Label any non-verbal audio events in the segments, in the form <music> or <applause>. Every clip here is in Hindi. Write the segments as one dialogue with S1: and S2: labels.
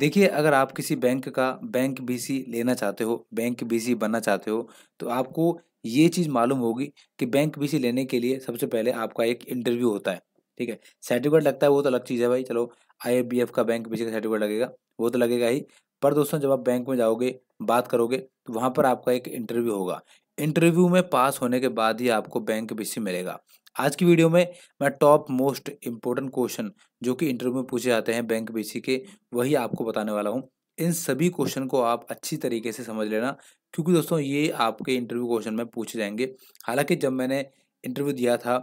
S1: देखिए अगर आप किसी बैंक का बैंक बीसी लेना चाहते हो बैंक बीसी बनना चाहते हो तो आपको ये चीज़ मालूम होगी कि बैंक बीसी लेने के लिए सबसे पहले आपका एक इंटरव्यू होता है ठीक है सर्टिफिकेट लगता है वो तो अलग चीज़ है भाई चलो आई का बैंक बी का सर्टिफिकेट लगेगा वो तो लगेगा ही पर दोस्तों जब आप बैंक में जाओगे बात करोगे तो वहाँ पर आपका एक इंटरव्यू होगा इंटरव्यू में पास होने के बाद ही आपको बैंक बी मिलेगा आज की वीडियो में मैं टॉप मोस्ट इम्पोर्टेंट क्वेश्चन जो कि इंटरव्यू में पूछे जाते हैं बैंक बेसी के वही आपको बताने वाला हूँ इन सभी क्वेश्चन को आप अच्छी तरीके से समझ लेना क्योंकि दोस्तों ये आपके इंटरव्यू क्वेश्चन में पूछे जाएंगे हालांकि जब मैंने इंटरव्यू दिया था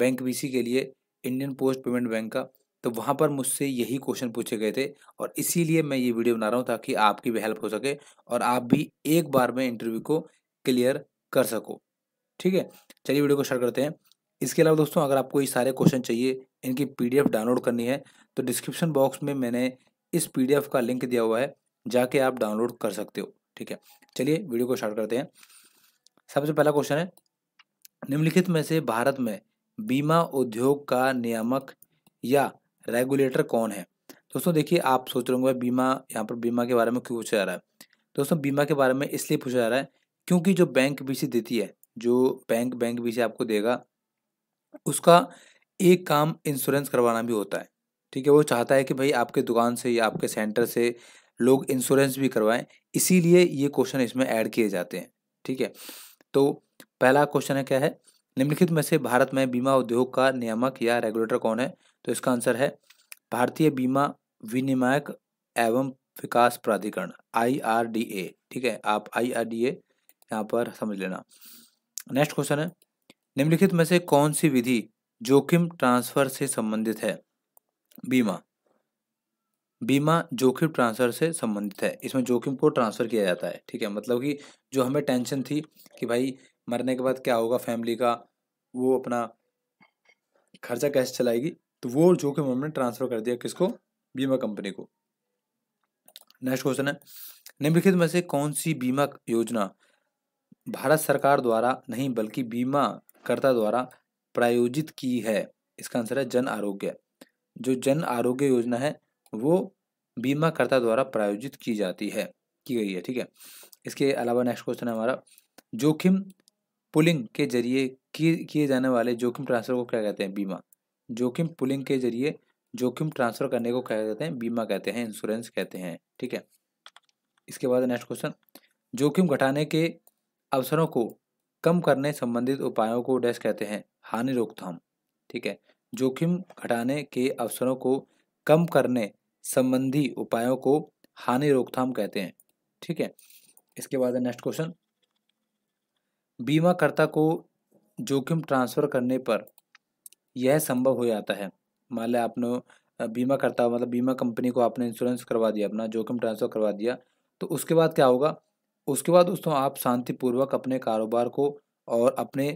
S1: बैंक बी के लिए इंडियन पोस्ट पेमेंट बैंक का तो वहाँ पर मुझसे यही क्वेश्चन पूछे गए थे और इसीलिए मैं ये वीडियो बना रहा हूँ ताकि आपकी भी हेल्प हो सके और आप भी एक बार में इंटरव्यू को क्लियर कर सको ठीक है चलिए वीडियो को शेयर करते हैं इसके अलावा दोस्तों अगर आपको ये सारे क्वेश्चन चाहिए इनकी पीडीएफ डाउनलोड करनी है तो डिस्क्रिप्शन बॉक्स में मैंने इस पीडीएफ का लिंक दिया हुआ है जाके आप डाउनलोड कर सकते हो ठीक है चलिए वीडियो को स्टार्ट करते हैं सबसे पहला क्वेश्चन है निम्नलिखित में से भारत में बीमा उद्योग का नियामक या रेगुलेटर कौन है दोस्तों देखिए आप सोच रहे होंगे बीमा यहाँ पर बीमा के बारे में क्यों पूछा जा रहा है दोस्तों बीमा के बारे में इसलिए पूछा जा रहा है क्योंकि जो बैंक बी देती है जो बैंक बैंक बी आपको देगा उसका एक काम इंश्योरेंस करवाना भी होता है ठीक है वो चाहता है कि भाई आपके दुकान से या आपके सेंटर से लोग इंश्योरेंस भी करवाएं इसीलिए ये क्वेश्चन इसमें ऐड किए जाते हैं ठीक है तो पहला क्वेश्चन है क्या है निम्नलिखित में से भारत में बीमा उद्योग का नियामक या रेगुलेटर कौन है तो इसका आंसर है भारतीय बीमा विनिमायक एवं विकास प्राधिकरण आई आर डी ए ठीक है आप आई आर डी ए यहाँ पर समझ लेना नेक्स्ट क्वेश्चन है निम्नलिखित में से कौन सी विधि जोखिम ट्रांसफर से संबंधित है बीमा बीमा जोखिम ट्रांसफर से संबंधित है इसमें जोखिम को ट्रांसफ़र किया जाता है ठीक है मतलब कि जो हमें टेंशन थी कि भाई मरने के बाद क्या होगा फैमिली का वो अपना खर्चा कैसे चलाएगी तो वो जोखिम हमने ट्रांसफ़र कर दिया किसको बीमा कंपनी को नेक्स्ट क्वेश्चन है निम्नलिखित में से कौन सी बीमा योजना भारत सरकार द्वारा नहीं बल्कि बीमा कर्ता द्वारा प्रायोजित की है इसका आंसर है जन आरोग्य जो जन आरोग्य योजना है वो बीमाकर्ता द्वारा प्रायोजित की जाती है की गई है ठीक है इसके अलावा नेक्स्ट क्वेश्चन है हमारा जोखिम पुलिंग के जरिए किए जाने वाले जोखिम ट्रांसफर को क्या कहते हैं बीमा जोखिम पुलिंग के जरिए जोखिम ट्रांसफर करने को क्या कहते हैं बीमा कहते हैं इंश्योरेंस कहते हैं ठीक है इसके बाद नेक्स्ट क्वेश्चन जोखिम घटाने के अवसरों को कम करने संबंधित उपायों को डैश कहते हैं हानि रोकथाम ठीक है जोखिम घटाने के अवसरों को कम करने संबंधी उपायों को हानि रोकथाम कहते हैं ठीक है इसके बाद है नेक्स्ट क्वेश्चन बीमाकर्ता को जोखिम ट्रांसफ़र करने पर यह संभव हो जाता है मान लिया आपने बीमा करता मतलब बीमा कंपनी को आपने इंश्योरेंस करवा दिया अपना जोखिम ट्रांसफ़र करवा दिया तो उसके बाद क्या होगा उसके बाद दोस्तों आप शांतिपूर्वक अपने कारोबार को और अपने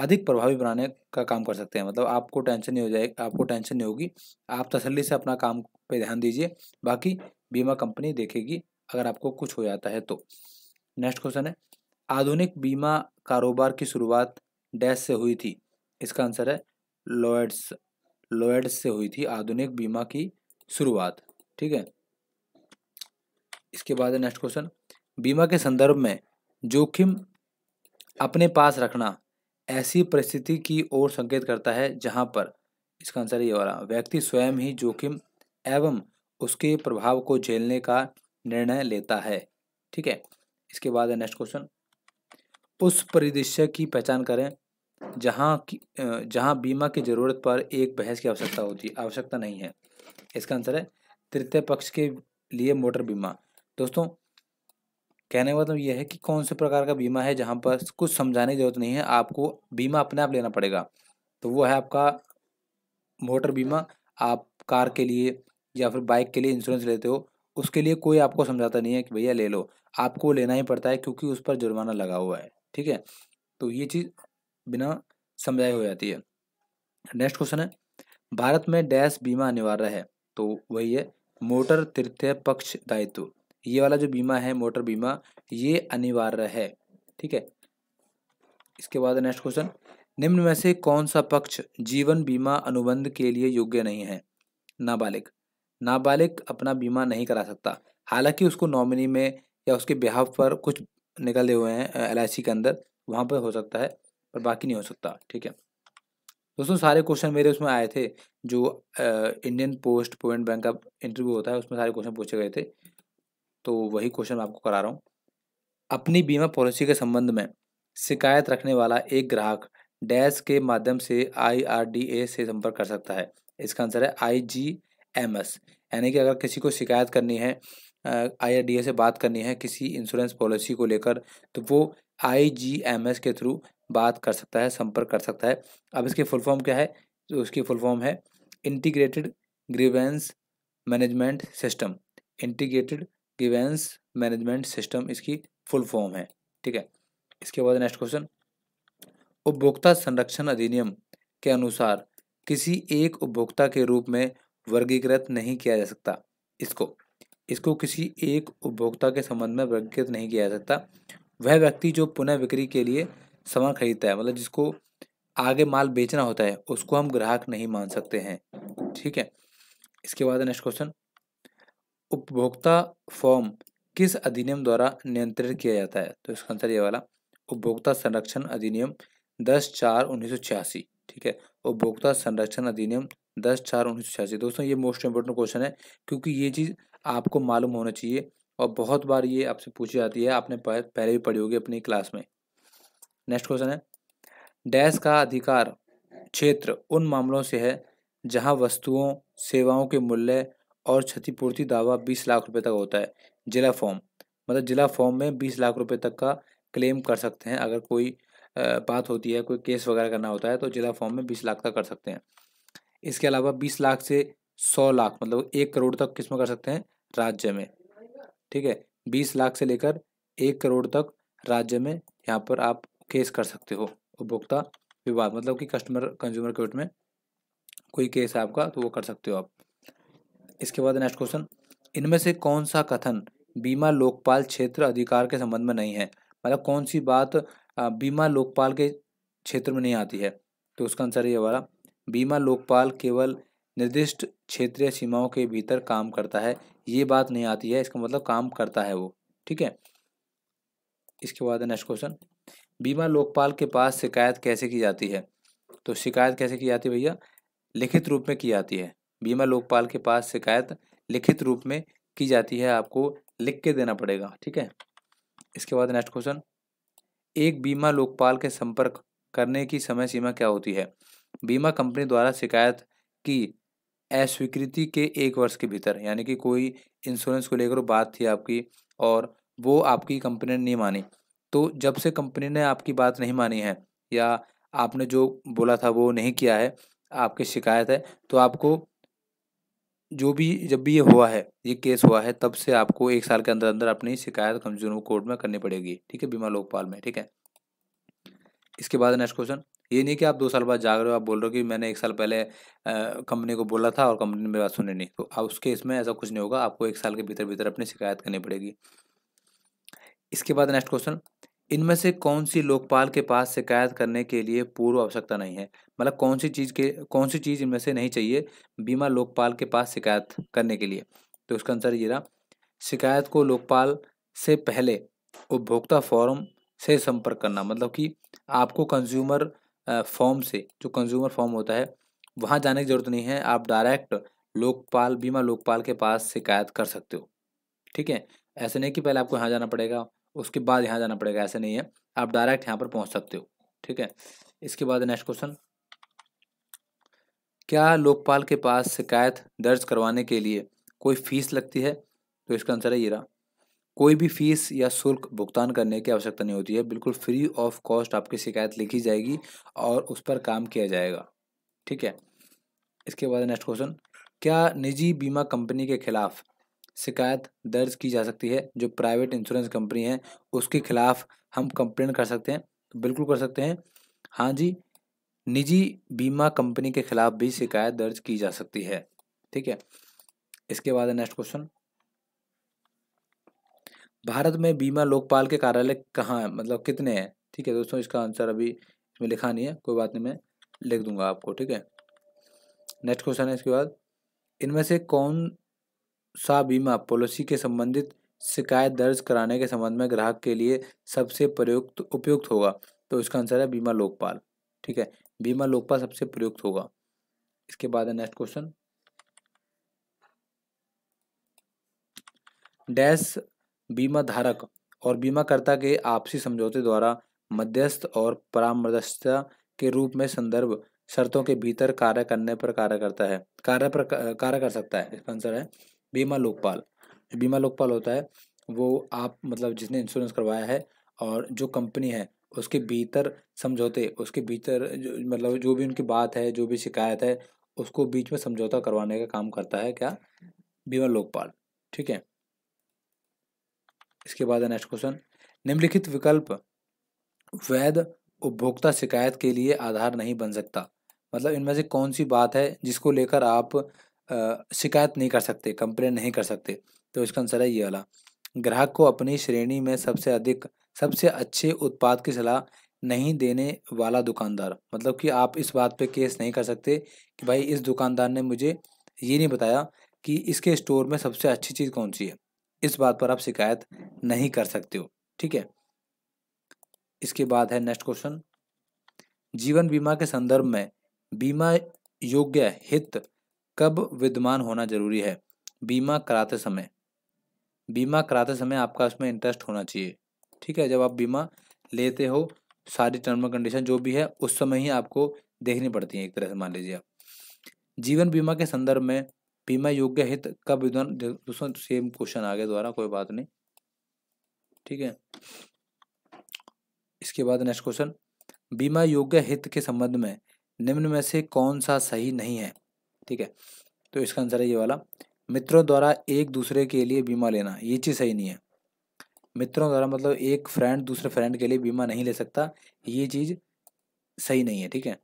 S1: अधिक प्रभावी बनाने का काम कर सकते हैं मतलब आपको टेंशन नहीं हो जाएगी आपको टेंशन नहीं होगी आप तसल्ली से अपना काम पर ध्यान दीजिए बाकी बीमा कंपनी देखेगी अगर आपको कुछ हो जाता है तो नेक्स्ट क्वेश्चन है आधुनिक बीमा कारोबार की शुरुआत डैश से हुई थी इसका आंसर है लॉयड्स लॉयड्स से हुई थी आधुनिक बीमा की शुरुआत ठीक है इसके बाद है नेक्स्ट क्वेश्चन बीमा के संदर्भ में जोखिम अपने पास रखना ऐसी परिस्थिति की ओर संकेत करता है जहां पर इसका आंसर ये हो रहा व्यक्ति स्वयं ही जोखिम एवं उसके प्रभाव को झेलने का निर्णय लेता है ठीक है इसके बाद है नेक्स्ट क्वेश्चन उस परिदृश्य की पहचान करें जहाँ की जहाँ बीमा की ज़रूरत पर एक बहस की आवश्यकता होती है आवश्यकता नहीं है इसका आंसर है तृतीय पक्ष के लिए मोटर बीमा दोस्तों कहने का मतलब यह है कि कौन से प्रकार का बीमा है जहाँ पर कुछ समझाने की जरूरत नहीं है आपको बीमा अपने आप लेना पड़ेगा तो वो है आपका मोटर बीमा आप कार के लिए या फिर बाइक के लिए इंश्योरेंस लेते हो उसके लिए कोई आपको समझाता नहीं है कि भैया ले लो आपको लेना ही पड़ता है क्योंकि उस पर जुर्माना लगा हुआ है ठीक है तो ये चीज़ बिना समझाए हो जाती है नेक्स्ट क्वेश्चन है भारत में डैश बीमा अनिवार्य है तो वही है मोटर तृतीय पक्ष दायित्व ये वाला जो बीमा है मोटर बीमा ये अनिवार्य है ठीक है इसके बाद नेक्स्ट क्वेश्चन निम्न में से कौन सा पक्ष जीवन बीमा अनुबंध के लिए योग्य नहीं है नाबालिग नाबालिग अपना बीमा नहीं करा सकता हालांकि उसको नॉमिनी में या उसके बिहाफ पर कुछ निकले हुए हैं एल के अंदर वहाँ पर हो सकता है पर बाकी नहीं हो सकता ठीक है दोस्तों सारे क्वेश्चन मेरे उसमें आए थे जो आ, इंडियन पोस्ट पेमेंट बैंक का इंटरव्यू होता है उसमें सारे क्वेश्चन पूछे गए थे तो वही क्वेश्चन आपको करा रहा हूँ अपनी बीमा पॉलिसी के संबंध में शिकायत रखने वाला एक ग्राहक डैश के माध्यम से आई से संपर्क कर सकता है इसका आंसर है आई जी एम एस यानी कि अगर किसी को शिकायत करनी है आई से बात करनी है किसी इंश्योरेंस पॉलिसी को लेकर तो वो आई जी एम एस के थ्रू बात कर सकता है संपर्क कर सकता है अब इसके फुल फॉर्म क्या है तो उसकी फुल फॉर्म है integrated grievance management system integrated grievance management system इसकी फुल फॉर्म है ठीक है इसके बाद नेक्स्ट क्वेश्चन उपभोक्ता संरक्षण अधिनियम के अनुसार किसी एक उपभोक्ता के रूप में वर्गीकृत नहीं किया जा सकता इसको इसको किसी एक उपभोक्ता के संबंध में वर्गीकृत नहीं किया जा सकता वह व्यक्ति जो पुनः बिक्री के लिए सामान खरीदता है मतलब जिसको आगे माल बेचना होता है उसको हम ग्राहक नहीं मान सकते हैं ठीक है इसके बाद नेक्स्ट क्वेश्चन उपभोक्ता फॉर्म किस अधिनियम द्वारा नियंत्रित किया जाता है तो इसका आंसर ये वाला उपभोक्ता संरक्षण अधिनियम दस चार उन्नीस सौ छियासी ठीक है उपभोक्ता संरक्षण अधिनियम दस चार उन्नीस सौ छियासी दोस्तों ये मोस्ट इंपॉर्टेंट क्वेश्चन है क्योंकि ये चीज़ आपको मालूम होना चाहिए और बहुत बार ये आपसे पूछी जाती है आपने पहले भी पढ़ी होगी अपनी क्लास में नेक्स्ट क्वेश्चन है डैश का अधिकार क्षेत्र उन मामलों से है जहां वस्तुओं सेवाओं के मूल्य और क्षतिपूर्ति दावा बीस लाख रुपये तक होता है जिला फॉर्म मतलब जिला फॉर्म में बीस लाख रुपये तक का क्लेम कर सकते हैं अगर कोई बात होती है कोई केस वगैरह करना होता है तो जिला फॉर्म में बीस लाख तक कर सकते हैं इसके अलावा बीस लाख से सौ लाख मतलब एक करोड़ तक किस में कर सकते हैं राज्य में ठीक है बीस लाख से लेकर एक करोड़ तक राज्य में यहाँ पर आप केस कर सकते हो उपभोक्ता विवाद मतलब कि कस्टमर कंज्यूमर कोर्ट में कोई केस है आपका तो वो कर सकते हो आप इसके बाद नेक्स्ट क्वेश्चन इनमें से कौन सा कथन बीमा लोकपाल क्षेत्र अधिकार के संबंध में नहीं है मतलब कौन सी बात बीमा लोकपाल के क्षेत्र में नहीं आती है तो उसका आंसर ये वाला बीमा लोकपाल केवल निर्दिष्ट क्षेत्रीय सीमाओं के भीतर काम करता है ये बात नहीं आती है इसका मतलब काम करता है वो ठीक है इसके बाद नेक्स्ट क्वेश्चन बीमा लोकपाल के पास शिकायत कैसे की जाती है तो शिकायत कैसे की जाती है भैया लिखित रूप में की जाती है बीमा लोकपाल के पास शिकायत लिखित रूप में की जाती है आपको लिख के देना पड़ेगा ठीक है इसके बाद नेक्स्ट क्वेश्चन एक बीमा लोकपाल के संपर्क करने की समय सीमा क्या होती है बीमा कंपनी द्वारा शिकायत की अस्वीकृति के एक वर्ष के भीतर यानी कि कोई इंश्योरेंस को लेकर बात थी आपकी और वो आपकी कंपनी ने नहीं मानी तो जब से कंपनी ने आपकी बात नहीं मानी है या आपने जो बोला था वो नहीं किया है आपकी शिकायत है तो आपको जो भी जब भी ये हुआ है ये केस हुआ है तब से आपको एक साल के अंदर अंदर अपनी शिकायत कंज्यूमर कोर्ट में करनी पड़ेगी ठीक है बीमा लोकपाल में ठीक है इसके बाद नेक्स्ट क्वेश्चन ये नहीं कि आप दो साल बाद जाग रहे हो आप बोल रहे हो कि मैंने एक साल पहले कंपनी को बोला था और कंपनी ने मेरी बात सुनी नहीं तो आप उसके इसमें ऐसा कुछ नहीं होगा आपको एक साल के भीतर भीतर अपनी शिकायत करनी पड़ेगी इसके बाद नेक्स्ट क्वेश्चन इनमें से कौन सी लोकपाल के पास शिकायत करने के लिए पूर्व आवश्यकता नहीं है मतलब कौन सी चीज़ के कौन सी चीज़ इनमें से नहीं चाहिए बीमा लोकपाल के पास शिकायत करने के लिए तो उसका आंसर ये रहा शिकायत को लोकपाल से पहले उपभोक्ता फॉर्म से संपर्क करना मतलब कि आपको कंज्यूमर फॉर्म से जो कंज्यूमर फॉर्म होता है वहाँ जाने की ज़रूरत नहीं है आप डायरेक्ट लोकपाल बीमा लोकपाल के पास शिकायत कर सकते हो ठीक है ऐसे नहीं कि पहले आपको यहाँ जाना पड़ेगा उसके बाद यहाँ जाना पड़ेगा ऐसा नहीं है आप डायरेक्ट यहाँ पर पहुँच सकते हो ठीक है इसके बाद नेक्स्ट क्वेश्चन क्या लोकपाल के पास शिकायत दर्ज करवाने के लिए कोई फीस लगती है तो इसका आंसर है ये रहा कोई भी फीस या शुल्क भुगतान करने की आवश्यकता नहीं होती है बिल्कुल फ्री ऑफ कॉस्ट आपकी शिकायत लिखी जाएगी और उस पर काम किया जाएगा ठीक है इसके बाद नेक्स्ट क्वेश्चन क्या निजी बीमा कंपनी के खिलाफ शिकायत दर्ज की जा सकती है जो प्राइवेट इंश्योरेंस कंपनी है उसके खिलाफ हम कंप्लेन कर सकते हैं तो बिल्कुल कर सकते हैं हाँ जी निजी बीमा कंपनी के खिलाफ भी शिकायत दर्ज की जा सकती है ठीक है इसके बाद नेक्स्ट क्वेश्चन भारत में बीमा लोकपाल के कार्यालय कहाँ है मतलब कितने हैं ठीक है दोस्तों इसका आंसर अभी इसमें लिखा नहीं है कोई बात नहीं मैं लिख दूंगा आपको ठीक है नेक्स्ट क्वेश्चन है इसके बाद इनमें से कौन सा बीमा पॉलिसी के संबंधित शिकायत दर्ज कराने के संबंध में ग्राहक के लिए सबसे प्रयुक्त उपयुक्त होगा तो इसका आंसर है बीमा लोकपाल ठीक है बीमा लोकपाल सबसे प्रयुक्त होगा इसके बाद है नेक्स्ट क्वेश्चन डैश बीमा धारक और बीमाकर्ता के आपसी समझौते द्वारा मध्यस्थ और परामर्शता के रूप में संदर्भ शर्तों के भीतर कार्य करने पर कार्य करता है कार्य पर कार्य कर सकता है इसका आंसर है बीमा लोकपाल बीमा लोकपाल होता है वो आप मतलब जिसने इंश्योरेंस करवाया है और जो कंपनी है उसके भीतर समझौते उसके भीतर जो, मतलब जो भी उनकी बात है जो भी शिकायत है उसको बीच में समझौता करवाने का काम करता है क्या बीमा लोकपाल ठीक है इसके बाद है नेक्स्ट क्वेश्चन निम्नलिखित विकल्प वैध उपभोक्ता शिकायत के लिए आधार नहीं बन सकता मतलब इनमें से कौन सी बात है जिसको लेकर आप शिकायत नहीं कर सकते कंप्लेन नहीं कर सकते तो इसका आंसर है ये वाला ग्राहक को अपनी श्रेणी में सबसे अधिक सबसे अच्छे उत्पाद की सलाह नहीं देने वाला दुकानदार मतलब कि आप इस बात पे केस नहीं कर सकते कि भाई इस दुकानदार ने मुझे ये नहीं बताया कि इसके स्टोर में सबसे अच्छी चीज़ कौन सी है इस बात पर आप शिकायत नहीं कर सकते हो ठीक है इसके बाद है नेक्स्ट क्वेश्चन जीवन बीमा के संदर्भ में बीमा योग्य हित कब विद्यमान होना जरूरी है बीमा कराते समय बीमा कराते समय आपका उसमें इंटरेस्ट होना चाहिए ठीक है जब आप बीमा लेते हो सारी टर्म कंडीशन जो भी है उस समय ही आपको देखनी पड़ती है एक तरह से मान लीजिए आप जीवन बीमा के संदर्भ में बीमा योग्य हित कब विद्वान दोस्तों सेम क्वेश्चन आगे द्वारा कोई बात नहीं ठीक है इसके बाद नेक्स्ट क्वेश्चन बीमा योग्य हित के संबंध में निम्न में से कौन सा सही नहीं है ठीक है तो इसका आंसर है ये वाला मित्रों द्वारा एक दूसरे के लिए बीमा लेना ये चीज़ सही नहीं है मित्रों द्वारा मतलब एक फ्रेंड दूसरे फ्रेंड के लिए बीमा नहीं ले सकता ये चीज़ सही नहीं है ठीक है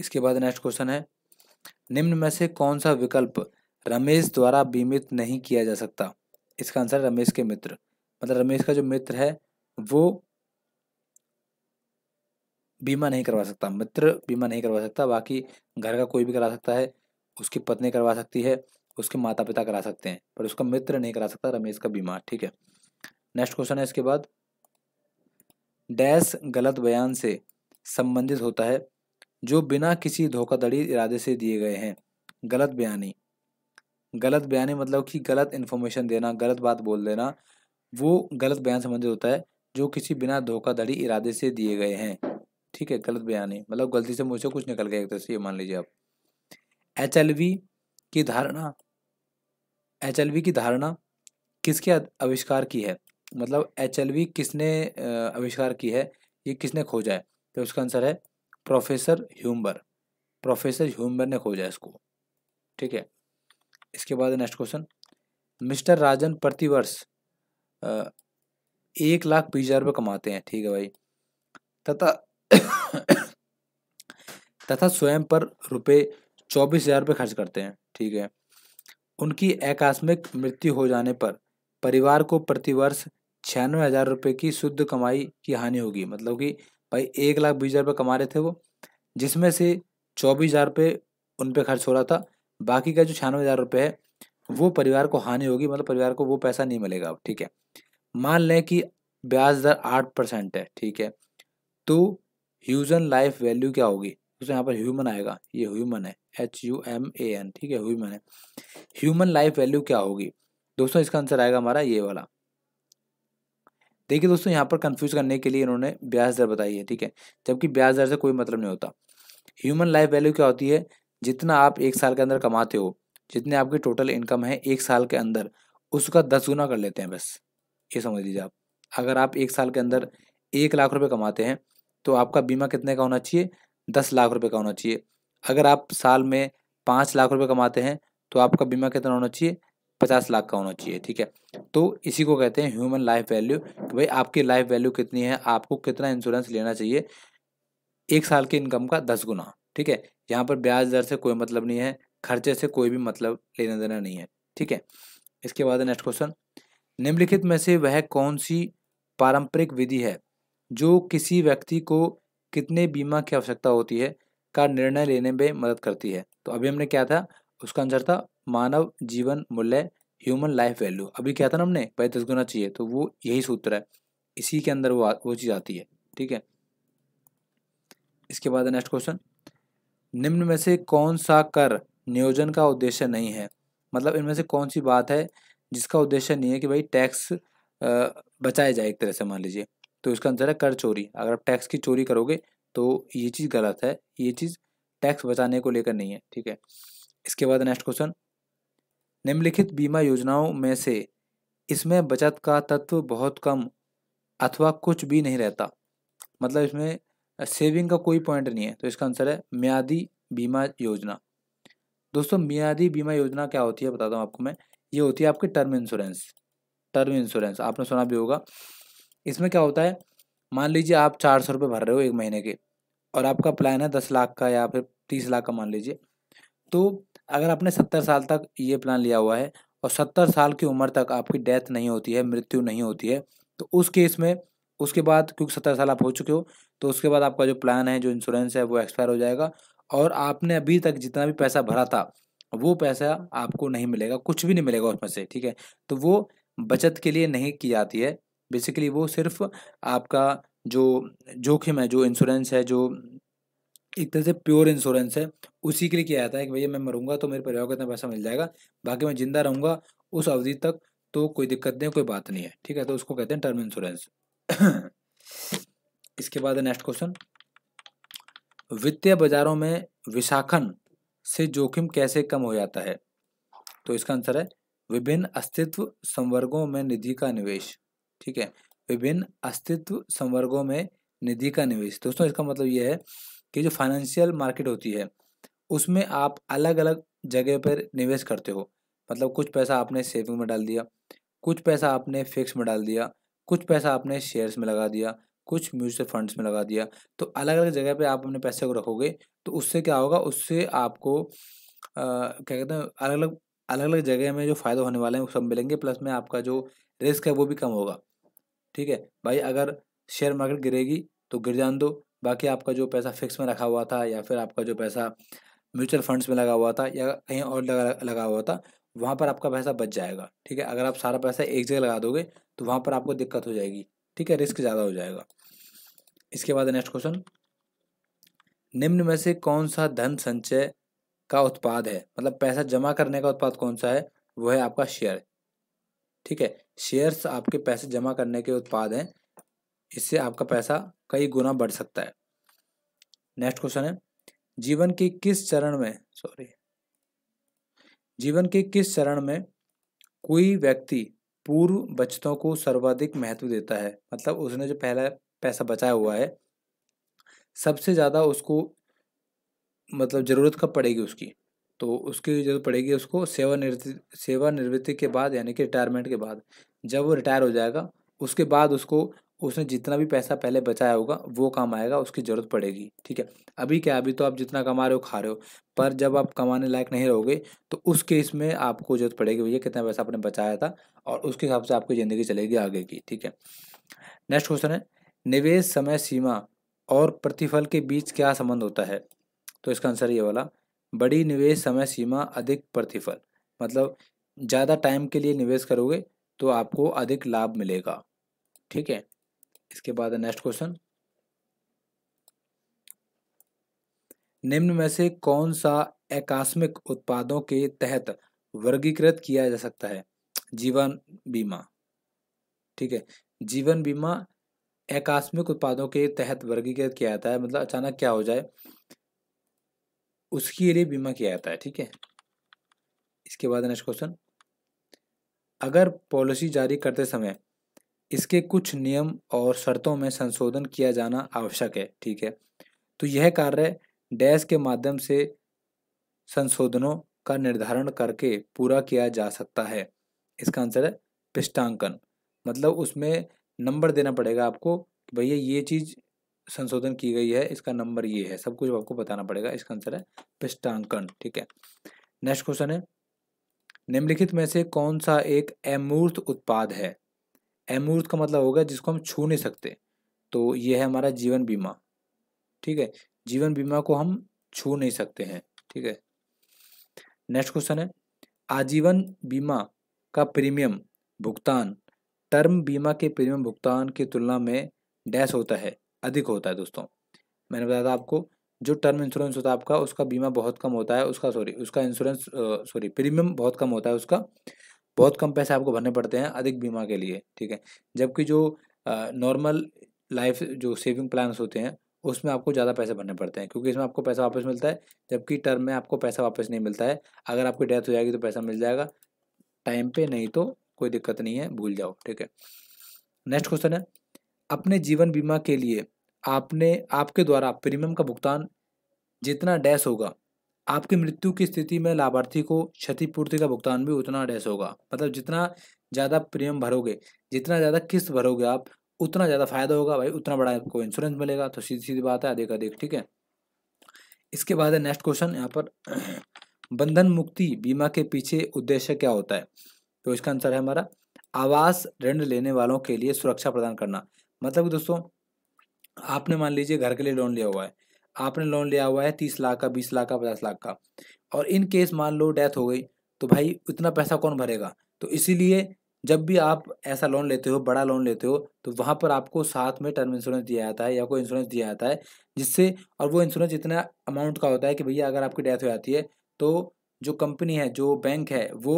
S1: इसके बाद नेक्स्ट क्वेश्चन है निम्न में से कौन सा विकल्प रमेश द्वारा बीमित नहीं किया जा सकता इसका आंसर रमेश के मित्र मतलब रमेश का जो मित्र है वो बीमा नहीं करवा सकता मित्र बीमा नहीं करवा सकता बाकी घर का कोई भी करा सकता है उसकी पत्नी करवा सकती है उसके माता पिता करा सकते हैं पर उसका मित्र नहीं करा सकता रमेश का बीमा ठीक है नेक्स्ट क्वेश्चन है इसके बाद डैश गलत बयान से संबंधित होता है जो बिना किसी धोखाधड़ी इरादे से दिए गए हैं गलत बयानी गलत बयानी मतलब कि गलत इन्फॉर्मेशन देना गलत बात बोल देना वो गलत बयान संबंधित होता है जो किसी बिना धोखाधड़ी इरादे से दिए गए हैं ठीक है गलत बयान है मतलब गलती से मुझसे कुछ निकल गया एक तरह से ये मान लीजिए आप एच की धारणा एच की धारणा किसके आविष्कार की है मतलब एच किसने आविष्कार की है ये किसने खोजा है तो उसका आंसर है प्रोफेसर ह्यूम्बर प्रोफेसर ह्यूम्बर ने खोजा इसको ठीक है इसके बाद नेक्स्ट क्वेश्चन मिस्टर राजन प्रतिवर्ष एक लाख बीस हज़ार रुपये कमाते हैं ठीक है भाई तथा तथा स्वयं पर रुपये चौबीस हजार रुपये खर्च करते हैं ठीक है उनकी आकस्मिक मृत्यु हो जाने पर परिवार को प्रतिवर्ष छियानवे हजार रुपये की शुद्ध कमाई की हानि होगी मतलब कि भाई एक लाख बीस हजार रुपये कमा रहे थे वो जिसमें से चौबीस हजार रुपये उन पर खर्च हो रहा था बाकी का जो छियानवे हजार रुपये है वो परिवार को हानि होगी मतलब परिवार को वो पैसा नहीं मिलेगा अब ठीक है मान लें कि ब्याज दर आठ परसेंट है ठीक है तो ह्यूजन लाइफ वैल्यू क्या होगी उसमें तो यहाँ पर ह्यूमन आएगा ये ह्यूमन है H U M A N ठीक है ह्यूमन है ह्यूमन लाइफ वैल्यू क्या होगी दोस्तों इसका आंसर आएगा हमारा ये वाला देखिए दोस्तों यहाँ पर कंफ्यूज करने के लिए इन्होंने ब्याज दर बताई है ठीक है जबकि ब्याज दर से कोई मतलब नहीं होता ह्यूमन लाइफ वैल्यू क्या होती है जितना आप एक साल के अंदर कमाते हो जितने आपकी टोटल इनकम है एक साल के अंदर उसका दस गुना कर लेते हैं बस ये समझ लीजिए आप अगर आप एक साल के अंदर एक लाख रुपए कमाते हैं तो आपका बीमा कितने का होना चाहिए दस लाख रुपये का होना चाहिए अगर आप साल में पाँच लाख रुपये कमाते हैं तो आपका बीमा कितना होना चाहिए पचास लाख का होना चाहिए ठीक है तो इसी को कहते हैं ह्यूमन लाइफ वैल्यू कि भाई आपकी लाइफ वैल्यू कितनी है आपको कितना इंश्योरेंस लेना चाहिए एक साल के इनकम का दस गुना ठीक है यहाँ पर ब्याज दर से कोई मतलब नहीं है खर्चे से कोई भी मतलब लेना देना नहीं है ठीक है इसके बाद नेक्स्ट क्वेश्चन निम्नलिखित में से वह कौन सी पारंपरिक विधि है जो किसी व्यक्ति को कितने बीमा की आवश्यकता होती है का निर्णय लेने में मदद करती है तो अभी हमने क्या था उसका आंसर था मानव जीवन मूल्य ह्यूमन लाइफ वैल्यू अभी क्या था ना हमने भाई दस गुना चाहिए तो वो यही सूत्र है इसी के अंदर वो वो चीज़ आती है ठीक है इसके बाद नेक्स्ट क्वेश्चन निम्न में से कौन सा कर नियोजन का उद्देश्य नहीं है मतलब इनमें से कौन सी बात है जिसका उद्देश्य नहीं है कि भाई टैक्स बचाया जाए एक तरह से मान लीजिए तो इसका आंसर है कर चोरी अगर आप टैक्स की चोरी करोगे तो ये चीज़ गलत है ये चीज़ टैक्स बचाने को लेकर नहीं है ठीक है इसके बाद नेक्स्ट क्वेश्चन निम्नलिखित बीमा योजनाओं में से इसमें बचत का तत्व बहुत कम अथवा कुछ भी नहीं रहता मतलब इसमें सेविंग का कोई पॉइंट नहीं है तो इसका आंसर है म्यादी बीमा योजना दोस्तों म्यादी बीमा योजना क्या होती है बताता हूँ आपको मैं ये होती है आपके टर्म इंश्योरेंस टर्म इंश्योरेंस आपने सुना भी होगा इसमें क्या होता है मान लीजिए आप चार सौ रुपये भर रहे हो एक महीने के और आपका प्लान है दस लाख का या फिर तीस लाख का मान लीजिए तो अगर आपने सत्तर साल तक ये प्लान लिया हुआ है और सत्तर साल की उम्र तक आपकी डेथ नहीं होती है मृत्यु नहीं होती है तो उस केस में उसके बाद क्योंकि सत्तर साल आप हो चुके हो तो उसके बाद आपका जो प्लान है जो इंश्योरेंस है वो एक्सपायर हो जाएगा और आपने अभी तक जितना भी पैसा भरा था वो पैसा आपको नहीं मिलेगा कुछ भी नहीं मिलेगा उसमें से ठीक है तो वो बचत के लिए नहीं की जाती है बेसिकली वो सिर्फ आपका जो जोखिम है जो इंश्योरेंस है जो एक तरह से प्योर इंश्योरेंस है उसी के लिए किया जाता है कि भैया मैं मरूंगा तो मेरे परिवार को इतना पैसा मिल जाएगा बाकी मैं जिंदा रहूंगा उस अवधि तक तो कोई दिक्कत नहीं कोई बात नहीं है ठीक है तो उसको कहते हैं टर्म इंश्योरेंस <clears throat> इसके बाद नेक्स्ट क्वेश्चन वित्तीय बाजारों में विशाखन से जोखिम कैसे कम हो जाता है तो इसका आंसर है विभिन्न अस्तित्व संवर्गों में निधि का निवेश ठीक है विभिन्न अस्तित्व संवर्गों में निधि का निवेश दोस्तों इसका मतलब यह है कि जो फाइनेंशियल मार्केट होती है उसमें आप अलग अलग जगह पर निवेश करते हो मतलब कुछ पैसा आपने सेविंग में डाल दिया कुछ पैसा आपने फिक्स में डाल दिया कुछ पैसा आपने शेयर्स में लगा दिया कुछ म्यूचुअल फंड्स में लगा दिया तो अलग अलग जगह पे आप अपने पैसे को रखोगे तो उससे क्या होगा उससे आपको आ, क्या कहते हैं अलग अलग अलग अलग जगह में जो फ़ायदा होने वाले हैं वो सब मिलेंगे प्लस में आपका जो रिस्क है वो भी कम होगा ठीक है भाई अगर शेयर मार्केट गिरेगी तो गिर जान दो बाकी आपका जो पैसा फिक्स में रखा हुआ था या फिर आपका जो पैसा म्यूचुअल फंड्स में लगा हुआ था या कहीं और लगा लगा हुआ था वहाँ पर आपका पैसा बच जाएगा ठीक है अगर आप सारा पैसा एक जगह लगा दोगे तो वहाँ पर आपको दिक्कत हो जाएगी ठीक है रिस्क ज़्यादा हो जाएगा इसके बाद नेक्स्ट क्वेश्चन निम्न में से कौन सा धन संचय का उत्पाद है मतलब पैसा जमा करने का उत्पाद कौन सा है वो है आपका शेयर ठीक है शेयर्स आपके पैसे जमा करने के उत्पाद हैं इससे आपका पैसा कई गुना बढ़ सकता है नेक्स्ट क्वेश्चन है जीवन के किस चरण में सॉरी जीवन के किस चरण में कोई व्यक्ति पूर्व बचतों को सर्वाधिक महत्व देता है मतलब उसने जो पहला पैसा बचाया हुआ है सबसे ज़्यादा उसको मतलब ज़रूरत कब पड़ेगी उसकी तो उसकी जरूरत पड़ेगी उसको सेवानिवृत्ति सेवानिवृत्ति के बाद यानी कि रिटायरमेंट के बाद जब वो रिटायर हो जाएगा उसके बाद उसको उसने जितना भी पैसा पहले बचाया होगा वो काम आएगा उसकी ज़रूरत पड़ेगी ठीक है अभी क्या अभी तो आप जितना कमा रहे हो खा रहे हो पर जब आप कमाने लायक नहीं रहोगे तो उस केस में आपको ज़रूरत पड़ेगी भैया कितना पैसा आपने बचाया था और उसके हिसाब से आपकी ज़िंदगी चलेगी आगे की ठीक है नेक्स्ट क्वेश्चन है निवेश समय सीमा और प्रतिफल के बीच क्या संबंध होता है तो इसका आंसर ये वाला बड़ी निवेश समय सीमा अधिक प्रतिफल मतलब ज़्यादा टाइम के लिए निवेश करोगे तो आपको अधिक लाभ मिलेगा ठीक है इसके बाद नेक्स्ट क्वेश्चन निम्न में से कौन सा आकस्मिक उत्पादों के तहत वर्गीकृत किया जा सकता है जीवन बीमा ठीक है जीवन बीमा आकस्मिक उत्पादों के तहत वर्गीकृत किया जाता है मतलब अचानक क्या हो जाए उसके लिए बीमा किया जाता है ठीक है इसके बाद नेक्स्ट क्वेश्चन अगर पॉलिसी जारी करते समय इसके कुछ नियम और शर्तों में संशोधन किया जाना आवश्यक है ठीक है तो यह कार्य डैश के माध्यम से संशोधनों का निर्धारण करके पूरा किया जा सकता है इसका आंसर है पृष्ठांकन मतलब उसमें नंबर देना पड़ेगा आपको भैया ये चीज़ संशोधन की गई है इसका नंबर ये है सब कुछ आपको बताना पड़ेगा इसका आंसर है पिष्टांकन ठीक है नेक्स्ट क्वेश्चन है निम्नलिखित में से कौन सा एक अमूर्त उत्पाद है अमूर्त का मतलब होगा जिसको हम छू नहीं सकते तो ये है हमारा जीवन बीमा ठीक है जीवन बीमा को हम छू नहीं सकते हैं ठीक है नेक्स्ट क्वेश्चन है आजीवन बीमा का प्रीमियम भुगतान टर्म बीमा के प्रीमियम भुगतान की तुलना में डैश होता है अधिक होता है दोस्तों मैंने बताया था आपको जो टर्म इंश्योरेंस होता है आपका उसका बीमा बहुत कम होता है उसका सॉरी उसका इंश्योरेंस सॉरी प्रीमियम बहुत कम होता है उसका बहुत कम पैसे आपको भरने पड़ते हैं अधिक बीमा के लिए ठीक है जबकि जो नॉर्मल लाइफ जो सेविंग प्लान्स होते हैं उसमें आपको ज़्यादा पैसे भरने पड़ते हैं क्योंकि इसमें आपको पैसा वापस मिलता है जबकि टर्म में आपको पैसा वापस नहीं मिलता है अगर आपकी डेथ हो जाएगी तो पैसा मिल जाएगा टाइम पे नहीं तो कोई दिक्कत नहीं है भूल जाओ ठीक है नेक्स्ट क्वेश्चन है अपने जीवन बीमा के लिए आपने आपके द्वारा प्रीमियम का भुगतान जितना डैश होगा आपकी मृत्यु की स्थिति में लाभार्थी को क्षतिपूर्ति का भुगतान भी उतना डैश होगा मतलब जितना ज़्यादा प्रीमियम भरोगे जितना ज़्यादा किस्त भरोगे आप उतना ज़्यादा फायदा होगा भाई उतना बड़ा आपको इंश्योरेंस मिलेगा तो सीधी सीधी बात है अधिक अधिक ठीक है इसके बाद है नेक्स्ट क्वेश्चन यहाँ पर <clears throat> बंधन मुक्ति बीमा के पीछे उद्देश्य क्या होता है तो इसका आंसर है हमारा आवास ऋण लेने वालों के लिए सुरक्षा प्रदान करना मतलब दोस्तों आपने मान लीजिए घर के लिए लोन लिया हुआ है आपने लोन लिया हुआ है तीस लाख का बीस लाख का पचास लाख का और इन केस मान लो डेथ हो गई तो भाई इतना पैसा कौन भरेगा तो इसीलिए जब भी आप ऐसा लोन लेते हो बड़ा लोन लेते हो तो वहाँ पर आपको साथ में टर्म इंश्योरेंस दिया जाता है या कोई इंश्योरेंस दिया जाता है जिससे और वो इंश्योरेंस इतना अमाउंट का होता है कि भैया अगर आपकी डेथ हो जाती है तो जो कंपनी है जो बैंक है वो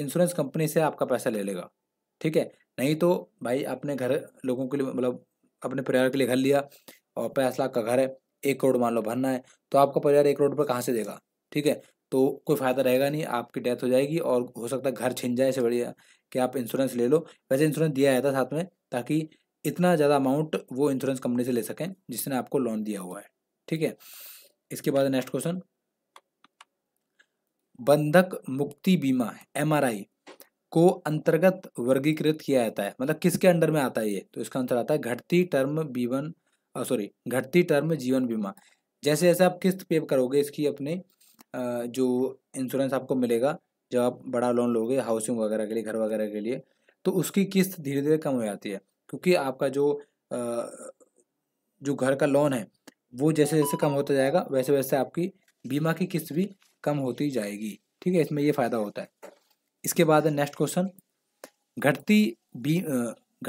S1: इंश्योरेंस कंपनी से आपका पैसा ले लेगा ठीक है नहीं तो भाई अपने घर लोगों के लिए मतलब अपने परिवार के लिए घर लिया और पचास लाख का घर है एक करोड़ मान लो भरना है तो आपका परिवार एक करोड़ पर कहाँ से देगा ठीक है तो कोई फ़ायदा रहेगा नहीं आपकी डेथ हो जाएगी और हो सकता है घर छिन जाए इससे बढ़िया कि आप इंश्योरेंस ले लो वैसे इंश्योरेंस दिया जाता है साथ में ताकि इतना ज़्यादा अमाउंट वो इंश्योरेंस कंपनी से ले सकें जिसने आपको लोन दिया हुआ है ठीक है इसके बाद नेक्स्ट क्वेश्चन बंधक मुक्ति बीमा एम आर आई को अंतर्गत वर्गीकृत किया जाता है मतलब किसके अंडर में आता है ये तो इसका आंसर आता है घटती टर्म बीवन सॉरी घटती टर्म जीवन बीमा जैसे जैसे आप किस्त पे करोगे इसकी अपने जो इंश्योरेंस आपको मिलेगा जब आप बड़ा लोन लोगे हाउसिंग वगैरह के लिए घर वगैरह के लिए तो उसकी किस्त धीरे धीरे कम हो जाती है क्योंकि आपका जो जो घर का लोन है वो जैसे जैसे कम होता जाएगा वैसे वैसे आपकी बीमा की किस्त भी कम होती जाएगी ठीक है इसमें ये फ़ायदा होता है इसके बाद नेक्स्ट क्वेश्चन घटती बी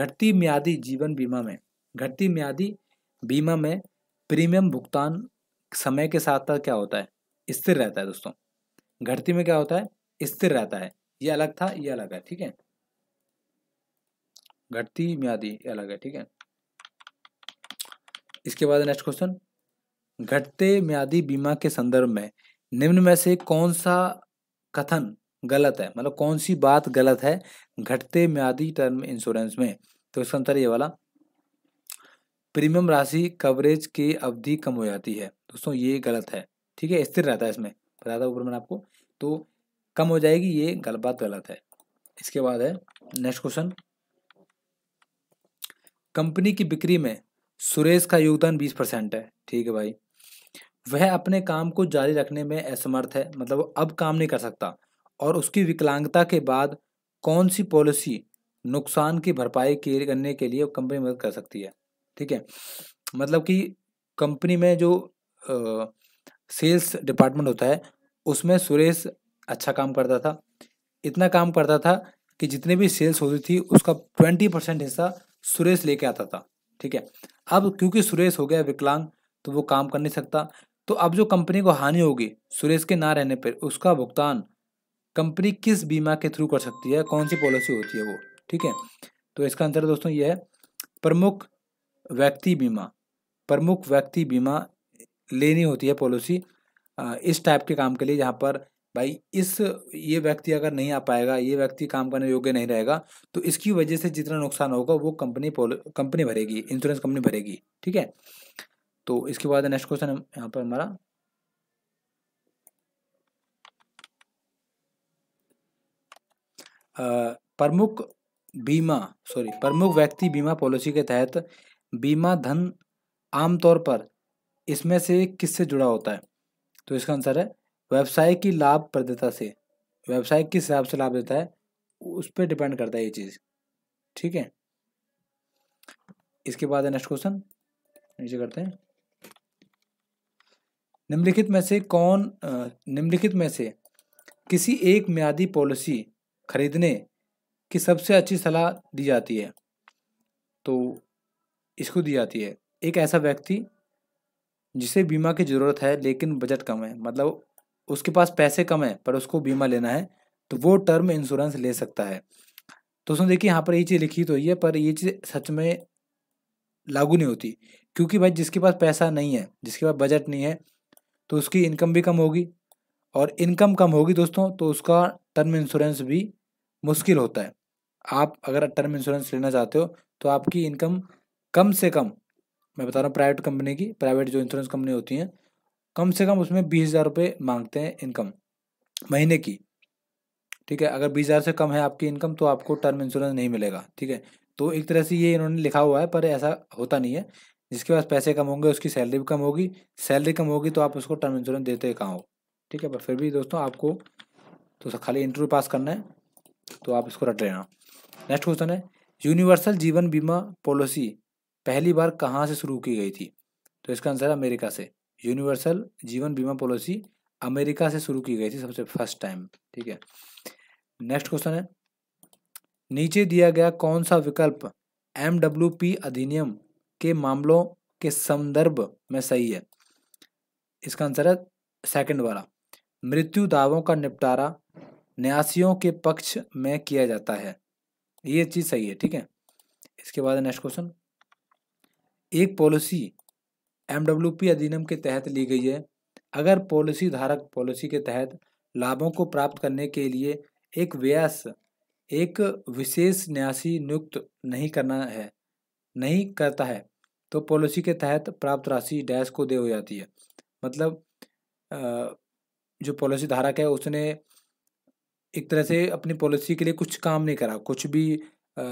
S1: घटती म्यादी जीवन बीमा में घटती म्यादी बीमा में प्रीमियम भुगतान समय के साथ साथ क्या होता है स्थिर रहता है दोस्तों घटती में क्या होता है स्थिर रहता है ये अलग था ये अलग है ठीक है घटती म्यादी अलग है ठीक है इसके बाद नेक्स्ट क्वेश्चन घटते म्यादी बीमा के संदर्भ में निम्न में से कौन सा कथन गलत है मतलब कौन सी बात गलत है घटते म्यादी टर्म इंश्योरेंस में तो इसका अंतर ये वाला प्रीमियम राशि कवरेज की अवधि कम हो जाती है दोस्तों ये गलत है ठीक है स्थिर रहता है इसमें बताया था ऊपर मैंने आपको तो कम हो जाएगी ये गल बात गलत है इसके बाद है नेक्स्ट क्वेश्चन कंपनी की बिक्री में सुरेश का योगदान बीस परसेंट है ठीक है भाई वह अपने काम को जारी रखने में असमर्थ है मतलब अब काम नहीं कर सकता और उसकी विकलांगता के बाद कौन सी पॉलिसी नुकसान की भरपाई करने के लिए कंपनी मदद कर सकती है ठीक है मतलब कि कंपनी में जो आ, सेल्स डिपार्टमेंट होता है उसमें सुरेश अच्छा काम करता था इतना काम करता था कि जितने भी सेल्स होती थी उसका ट्वेंटी परसेंट हिस्सा सुरेश लेके आता था ठीक है अब क्योंकि सुरेश हो गया विकलांग तो वो काम कर नहीं सकता तो अब जो कंपनी को हानि होगी सुरेश के ना रहने पर उसका भुगतान कंपनी किस बीमा के थ्रू कर सकती है कौन सी पॉलिसी होती है वो ठीक है तो इसका आंसर दोस्तों ये है प्रमुख व्यक्ति बीमा प्रमुख व्यक्ति बीमा लेनी होती है पॉलिसी इस टाइप के काम के लिए जहाँ पर भाई इस ये व्यक्ति अगर नहीं आ पाएगा ये व्यक्ति काम करने योग्य नहीं रहेगा तो इसकी वजह से जितना नुकसान होगा वो कंपनी कंपनी भरेगी इंश्योरेंस कंपनी भरेगी ठीक है तो इसके बाद नेक्स्ट क्वेश्चन यहाँ पर हमारा प्रमुख बीमा सॉरी प्रमुख व्यक्ति बीमा पॉलिसी के तहत बीमा धन आमतौर पर इसमें से किससे जुड़ा होता है तो इसका आंसर है व्यवसाय की लाभप्रदता से व्यवसाय किस हिसाब से लाभ देता है उस पर डिपेंड करता है ये चीज़ ठीक है इसके बाद है नेक्स्ट क्वेश्चन नीचे करते हैं निम्नलिखित में से कौन निम्नलिखित में से किसी एक म्यादी पॉलिसी खरीदने की सबसे अच्छी सलाह दी जाती है तो इसको दी जाती है एक ऐसा व्यक्ति जिसे बीमा की ज़रूरत है लेकिन बजट कम है मतलब उसके पास पैसे कम है पर उसको बीमा लेना है तो वो टर्म इंश्योरेंस ले सकता है तो उसमें देखिए यहाँ पर ये चीज़ लिखी तो ये है पर ये चीज़ सच में लागू नहीं होती क्योंकि भाई जिसके पास पैसा नहीं है जिसके पास बजट नहीं है तो उसकी इनकम भी कम होगी और इनकम कम होगी दोस्तों तो उसका टर्म इंश्योरेंस भी मुश्किल होता है आप अगर टर्म इंश्योरेंस लेना चाहते हो तो आपकी इनकम कम से कम मैं बता रहा हूँ प्राइवेट कंपनी की प्राइवेट जो इंश्योरेंस कंपनी होती हैं कम से कम उसमें बीस हज़ार रुपये मांगते हैं इनकम महीने की ठीक है अगर बीस हज़ार से कम है आपकी इनकम तो आपको टर्म इंश्योरेंस नहीं मिलेगा ठीक है तो एक तरह से ये इन्होंने लिखा हुआ है पर ऐसा होता नहीं है जिसके पास पैसे कम होंगे उसकी सैलरी भी कम होगी सैलरी कम होगी तो आप उसको टर्म इंश्योरेंस देते कहाँ हो ठीक है पर फिर भी दोस्तों आपको तो खाली इंटरव्यू पास करना है तो आप इसको रट लेना नेक्स्ट क्वेश्चन है यूनिवर्सल जीवन बीमा पॉलिसी पहली बार कहाँ से शुरू की गई थी तो इसका आंसर है अमेरिका से यूनिवर्सल जीवन बीमा पॉलिसी अमेरिका से शुरू की गई थी सबसे फर्स्ट टाइम ठीक है नेक्स्ट क्वेश्चन है नीचे दिया गया कौन सा विकल्प एम पी अधिनियम के मामलों के संदर्भ में सही है इसका आंसर है सेकंड वाला मृत्यु दावों का निपटारा न्यासियों के पक्ष में किया जाता है ये चीज़ सही है ठीक है इसके बाद नेक्स्ट क्वेश्चन एक पॉलिसी एमडब्ल्यूपी अधिनियम के तहत ली गई है अगर पॉलिसी धारक पॉलिसी के तहत लाभों को प्राप्त करने के लिए एक व्यास एक विशेष न्यासी नियुक्त नहीं करना है नहीं करता है तो पॉलिसी के तहत प्राप्त राशि डैश को दे हो जाती है मतलब जो पॉलिसी धारक है उसने एक तरह से अपनी पॉलिसी के लिए कुछ काम नहीं करा कुछ भी आ,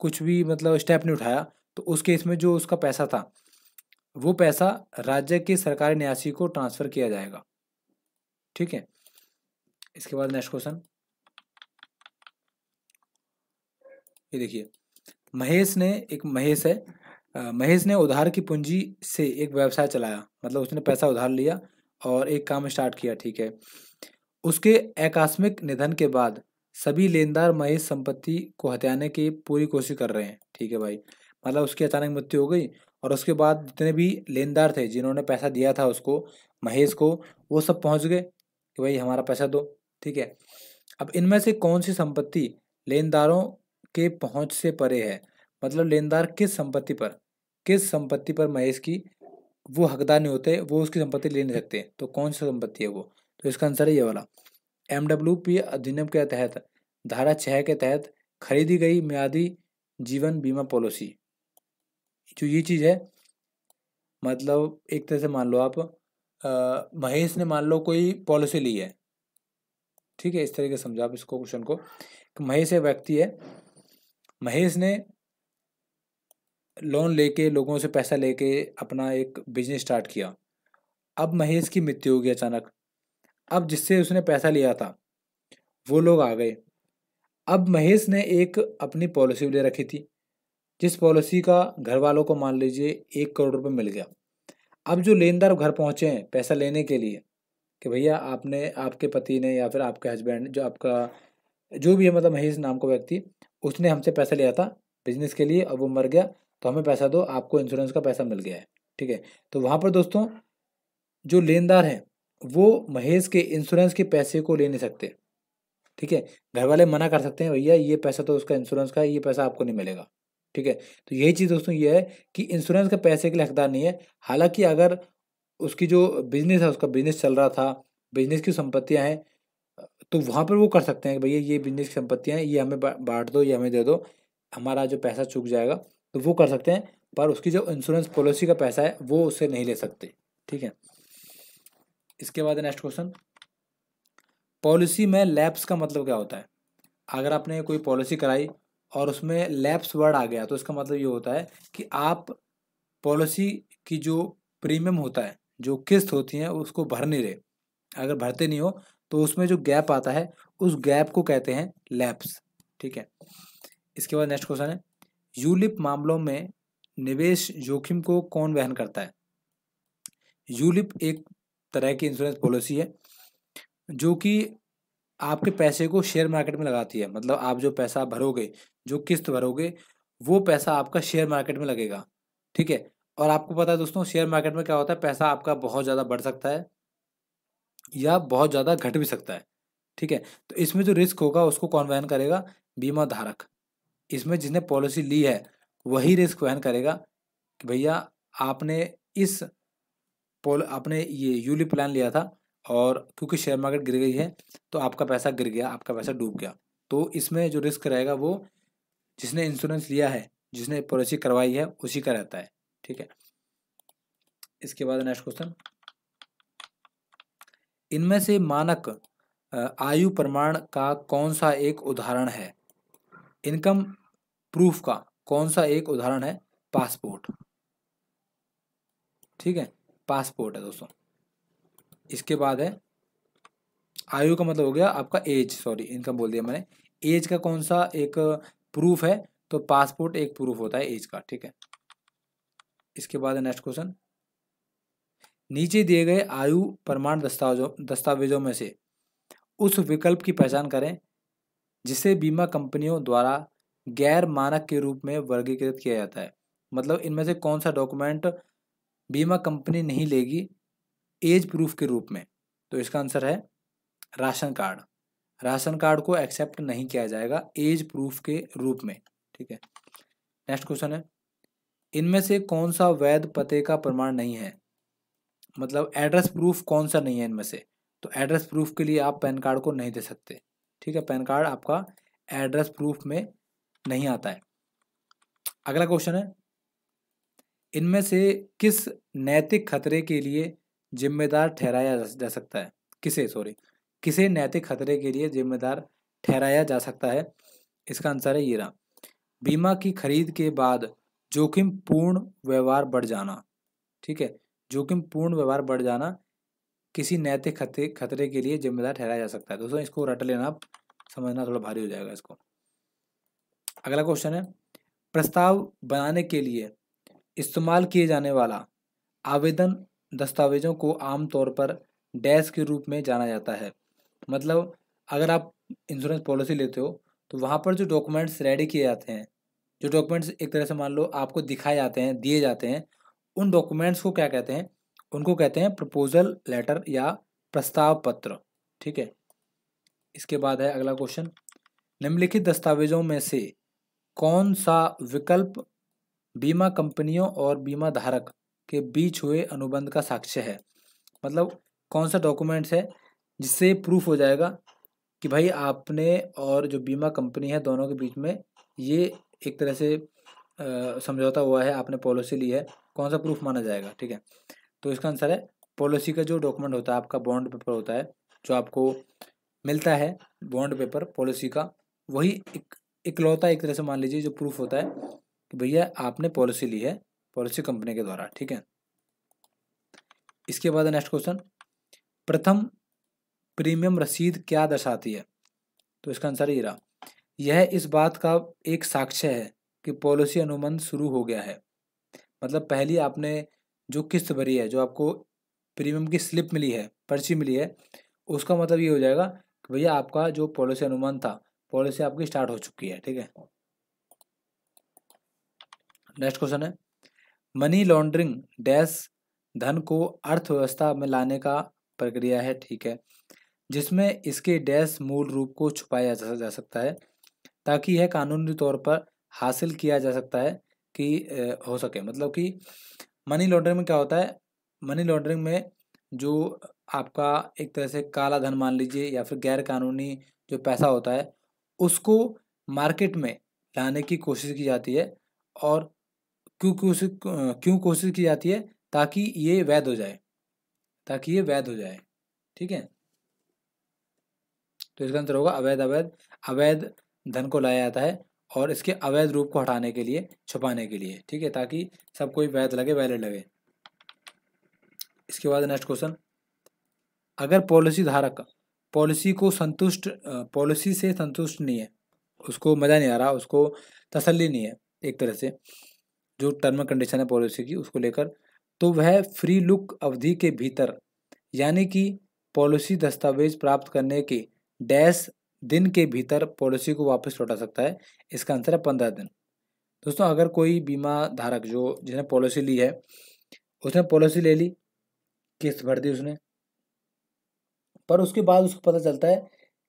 S1: कुछ भी मतलब स्टेप नहीं उठाया तो उस केस में जो उसका पैसा था वो पैसा राज्य के सरकारी न्यासी को ट्रांसफ़र किया जाएगा ठीक है इसके बाद नेक्स्ट क्वेश्चन ये देखिए महेश ने एक महेश है आ, महेश ने उधार की पूंजी से एक व्यवसाय चलाया मतलब उसने पैसा उधार लिया और एक काम स्टार्ट किया ठीक है उसके आकस्मिक निधन के बाद सभी लेनदार महेश संपत्ति को हत्याने की पूरी कोशिश कर रहे हैं ठीक है भाई मतलब उसकी अचानक मृत्यु हो गई और उसके बाद जितने भी लेनदार थे जिन्होंने पैसा दिया था उसको महेश को वो सब पहुंच गए कि भाई हमारा पैसा दो ठीक है अब इनमें से कौन सी संपत्ति लेनदारों के पहुंच से परे है मतलब लेनदार किस संपत्ति पर किस संपत्ति पर महेश की वो हकदार नहीं होते वो उसकी संपत्ति ले नहीं सकते तो कौन सी संपत्ति है वो तो इसका आंसर है ये वाला एम डब्ल्यू पी अधिनियम के तहत धारा छः के तहत खरीदी गई मियादी जीवन बीमा पॉलिसी जो ये चीज़ है मतलब एक तरह से मान लो आप आ, महेश ने मान लो कोई पॉलिसी ली है ठीक है इस तरीके से समझा आप इसको क्वेश्चन को महेश एक व्यक्ति है महेश ने लोन लेके लोगों से पैसा लेके अपना एक बिजनेस स्टार्ट किया अब महेश की मृत्यु हो गई अचानक अब जिससे उसने पैसा लिया था वो लोग आ गए अब महेश ने एक अपनी पॉलिसी ले रखी थी जिस पॉलिसी का घर वालों को मान लीजिए एक करोड़ रुपए मिल गया अब जो लेनदार घर पहुंचे हैं पैसा लेने के लिए कि भैया आपने आपके पति ने या फिर आपके हस्बैंड जो आपका जो भी है मतलब महेश नाम का व्यक्ति उसने हमसे पैसा लिया था बिजनेस के लिए अब वो मर गया तो हमें पैसा दो आपको इंश्योरेंस का पैसा मिल गया है ठीक है तो वहाँ पर दोस्तों जो लेनदार हैं वो महेश के इंश्योरेंस के पैसे को ले नहीं सकते ठीक है घर वाले मना कर सकते हैं भैया ये पैसा तो उसका इंश्योरेंस का है ये पैसा आपको नहीं मिलेगा ठीक है तो यही चीज़ दोस्तों ये है कि इंश्योरेंस का पैसे के लिए हकदार नहीं है हालांकि अगर उसकी जो बिजनेस है उसका बिजनेस चल रहा था बिजनेस की संपत्तियाँ हैं तो वहाँ पर वो कर सकते हैं कि भैया ये बिजनेस की संपत्तियाँ हैं ये हमें बांट दो ये हमें दे दो हमारा जो पैसा चुक जाएगा तो वो कर सकते हैं पर उसकी जो इंश्योरेंस पॉलिसी का पैसा है वो उसे नहीं ले सकते ठीक है इसके बाद नेक्स्ट क्वेश्चन पॉलिसी में लैप्स का मतलब क्या होता है अगर आपने कोई पॉलिसी कराई और उसमें लैप्स वर्ड आ गया तो इसका मतलब ये होता है कि आप पॉलिसी की जो प्रीमियम होता है जो किस्त होती है उसको भर नहीं रहे अगर भरते नहीं हो तो उसमें जो गैप आता है उस गैप को कहते हैं लैप्स ठीक है इसके बाद नेक्स्ट क्वेश्चन है यूलिप मामलों में निवेश जोखिम को कौन वहन करता है यूलिप एक तरह की इंश्योरेंस पॉलिसी है जो कि आपके पैसे को शेयर मार्केट में लगाती है मतलब आप जो पैसा भरोगे जो किस्त भरोगे वो पैसा आपका शेयर मार्केट में लगेगा ठीक है और आपको पता है दोस्तों शेयर मार्केट में क्या होता है पैसा आपका बहुत ज़्यादा बढ़ सकता है या बहुत ज़्यादा घट भी सकता है ठीक है तो इसमें जो रिस्क होगा उसको कौन वहन करेगा बीमा धारक इसमें जिसने पॉलिसी ली है वही रिस्क वहन करेगा कि भैया आपने इस पोल आपने ये यूली प्लान लिया था और क्योंकि शेयर मार्केट गिर गई है तो आपका पैसा गिर गया आपका पैसा डूब गया तो इसमें जो रिस्क रहेगा वो जिसने इंश्योरेंस लिया है जिसने पॉलिसी करवाई है उसी का रहता है ठीक है इसके बाद नेक्स्ट क्वेश्चन इनमें से मानक आयु प्रमाण का कौन सा एक उदाहरण है इनकम प्रूफ का कौन सा एक उदाहरण है पासपोर्ट ठीक है पासपोर्ट है दोस्तों इसके बाद है आयु का मतलब हो गया आपका एज सॉरी इनका बोल दिया मैंने एज का कौन सा एक प्रूफ है तो पासपोर्ट एक प्रूफ होता है एज का ठीक है इसके बाद है नेक्स्ट क्वेश्चन नीचे दिए गए आयु प्रमाण दस्तावेजों दस्तावेजों में से उस विकल्प की पहचान करें जिसे बीमा कंपनियों द्वारा गैर मानक के रूप में वर्गीकृत किया जाता है मतलब इनमें से कौन सा डॉक्यूमेंट बीमा कंपनी नहीं लेगी एज प्रूफ के रूप में तो इसका आंसर है राशन कार्ड राशन कार्ड को एक्सेप्ट नहीं किया जाएगा एज प्रूफ के रूप में ठीक है नेक्स्ट क्वेश्चन है इनमें से कौन सा वैध पते का प्रमाण नहीं है मतलब एड्रेस प्रूफ कौन सा नहीं है इनमें से तो एड्रेस प्रूफ के लिए आप पैन कार्ड को नहीं दे सकते ठीक है पैन कार्ड आपका एड्रेस प्रूफ में नहीं आता है अगला क्वेश्चन है इनमें से किस नैतिक खतरे के लिए जिम्मेदार ठहराया जा सकता है किसे सॉरी किसे नैतिक खतरे के लिए जिम्मेदार ठहराया जा सकता है इसका आंसर है ये रहा बीमा की खरीद के बाद जोखिम पूर्ण व्यवहार बढ़ जाना ठीक है जोखिम पूर्ण व्यवहार बढ़ जाना किसी नैतिक खतरे खतरे के लिए जिम्मेदार ठहराया जा सकता है दोस्तों इसको रट लेना आप समझना थोड़ा भारी हो जाएगा इसको अगला क्वेश्चन है प्रस्ताव बनाने के लिए इस्तेमाल किए जाने वाला आवेदन दस्तावेजों को आमतौर पर डैश के रूप में जाना जाता है मतलब अगर आप इंश्योरेंस पॉलिसी लेते हो तो वहाँ पर जो डॉक्यूमेंट्स रेडी किए जाते हैं जो डॉक्यूमेंट्स एक तरह से मान लो आपको दिखाए जाते हैं दिए जाते हैं उन डॉक्यूमेंट्स को क्या कहते हैं उनको कहते हैं प्रपोजल लेटर या प्रस्ताव पत्र ठीक है इसके बाद है अगला क्वेश्चन निम्नलिखित दस्तावेजों में से कौन सा विकल्प बीमा कंपनियों और बीमा धारक के बीच हुए अनुबंध का साक्ष्य है मतलब कौन सा डॉक्यूमेंट्स है जिससे प्रूफ हो जाएगा कि भाई आपने और जो बीमा कंपनी है दोनों के बीच में ये एक तरह से समझौता हुआ है आपने पॉलिसी ली है कौन सा प्रूफ माना जाएगा ठीक है तो इसका आंसर है पॉलिसी का जो डॉक्यूमेंट होता है आपका बॉन्ड पेपर होता है जो आपको मिलता है बॉन्ड पेपर पॉलिसी का वही एक इकलौता एक तरह से मान लीजिए जो प्रूफ होता है कि भैया आपने पॉलिसी ली है पॉलिसी कंपनी के द्वारा ठीक है इसके बाद नेक्स्ट क्वेश्चन प्रथम प्रीमियम रसीद क्या दर्शाती है तो इसका आंसर ये रहा यह इस बात का एक साक्ष्य है कि पॉलिसी अनुबंध शुरू हो गया है मतलब पहली आपने जो किस्त भरी है जो आपको प्रीमियम की स्लिप मिली है पर्ची मिली है उसका मतलब ये हो जाएगा कि भैया आपका जो पॉलिसी अनुमान था पॉलिसी आपकी स्टार्ट हो चुकी है ठीक है नेक्स्ट क्वेश्चन है मनी लॉन्ड्रिंग डैश धन को अर्थव्यवस्था में लाने का प्रक्रिया है ठीक है जिसमें इसके डैश मूल रूप को छुपाया जा, जा सकता है ताकि यह कानूनी तौर पर हासिल किया जा सकता है कि हो सके मतलब कि मनी लॉन्ड्रिंग में क्या होता है मनी लॉन्ड्रिंग में जो आपका एक तरह से काला धन मान लीजिए या फिर गैर कानूनी जो पैसा होता है उसको मार्केट में लाने की कोशिश की जाती है और क्यों कोशिश क्यों कोशिश की जाती है ताकि ये वैध हो जाए ताकि ये वैध हो जाए ठीक है तो इसका आंसर होगा अवैध अवैध अवैध धन को लाया जाता है और इसके अवैध रूप को हटाने के लिए छुपाने के लिए ठीक है ताकि सब कोई वैध लगे वैलिड लगे इसके बाद नेक्स्ट क्वेश्चन अगर पॉलिसी धारक पॉलिसी को संतुष्ट पॉलिसी से संतुष्ट नहीं है उसको मज़ा नहीं आ रहा उसको तसल्ली नहीं है एक तरह से जो टर्म एंड कंडीशन है पॉलिसी की उसको लेकर तो वह फ्री लुक अवधि के भीतर यानी कि पॉलिसी दस्तावेज प्राप्त करने के डैश दिन के भीतर पॉलिसी को वापस लौटा सकता है इसका आंसर है पंद्रह दिन दोस्तों अगर कोई बीमा धारक जो जिसने पॉलिसी ली है उसने पॉलिसी ले ली किस्त भर दी उसने पर उसके बाद उसको पता चलता है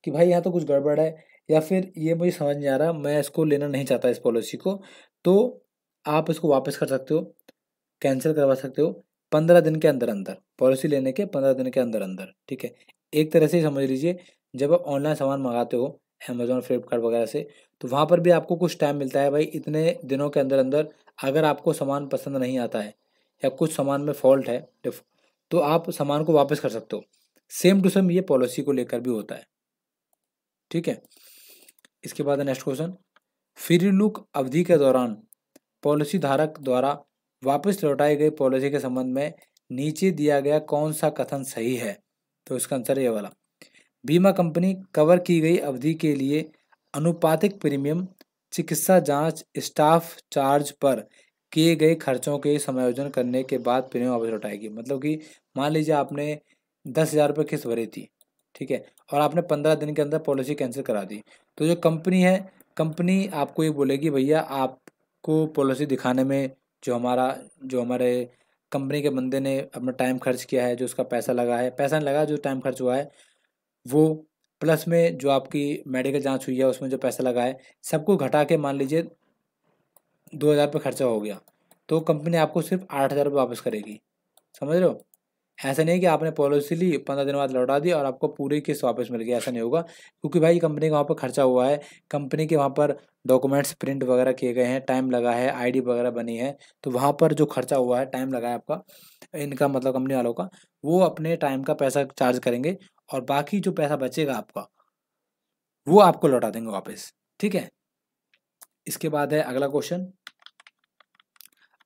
S1: कि भाई यहाँ तो कुछ गड़बड़ है या फिर ये मुझे समझ नहीं आ रहा मैं इसको लेना नहीं चाहता इस पॉलिसी को तो आप इसको वापस कर सकते हो कैंसिल करवा सकते हो पंद्रह दिन के अंदर अंदर पॉलिसी लेने के पंद्रह दिन के अंदर अंदर ठीक है एक तरह से समझ लीजिए जब आप ऑनलाइन सामान मंगाते हो अमेज़ोन फ्लिपकार्ट वगैरह से तो वहाँ पर भी आपको कुछ टाइम मिलता है भाई इतने दिनों के अंदर अंदर अगर आपको सामान पसंद नहीं आता है या कुछ सामान में फॉल्ट है तो आप सामान को वापस कर सकते हो सेम टू सेम ये पॉलिसी को लेकर भी होता है ठीक है इसके बाद नेक्स्ट क्वेश्चन फ्री लुक अवधि के दौरान पॉलिसी धारक द्वारा वापस लौटाई गई पॉलिसी के संबंध में नीचे दिया गया कौन सा कथन सही है तो इसका आंसर ये वाला बीमा कंपनी कवर की गई अवधि के लिए अनुपातिक प्रीमियम चिकित्सा जांच स्टाफ चार्ज पर किए गए खर्चों के समायोजन करने के बाद प्रीमियम वापस लौटाएगी मतलब कि मान लीजिए आपने दस हज़ार रुपये किस्त भरी थी ठीक है और आपने पंद्रह दिन के अंदर पॉलिसी कैंसिल करा दी तो जो कंपनी है कंपनी आपको ये बोलेगी भैया आपको पॉलिसी दिखाने में जो हमारा जो हमारे कंपनी के बंदे ने अपना टाइम खर्च किया है जो उसका पैसा लगा है पैसा नहीं लगा जो टाइम खर्च हुआ है वो प्लस में जो आपकी मेडिकल जांच हुई है उसमें जो पैसा लगा है सबको घटा के मान लीजिए दो हज़ार रुपये खर्चा हो गया तो कंपनी आपको सिर्फ आठ हज़ार रुपये वापस करेगी समझ रहे हो ऐसा नहीं कि आपने पॉलिसी ली पंद्रह दिन बाद लौटा दी और आपको पूरी किस्त वापस मिल गई ऐसा नहीं होगा क्योंकि भाई कंपनी का वहाँ पर खर्चा हुआ है कंपनी के वहाँ पर डॉक्यूमेंट्स प्रिंट वगैरह किए गए हैं टाइम लगा है आईडी वगैरह बनी है तो वहाँ पर जो खर्चा हुआ है टाइम लगा है आपका इनका मतलब कंपनी वालों का वो अपने टाइम का पैसा चार्ज करेंगे और बाकी जो पैसा बचेगा आपका वो आपको लौटा देंगे वापस ठीक है इसके बाद है अगला क्वेश्चन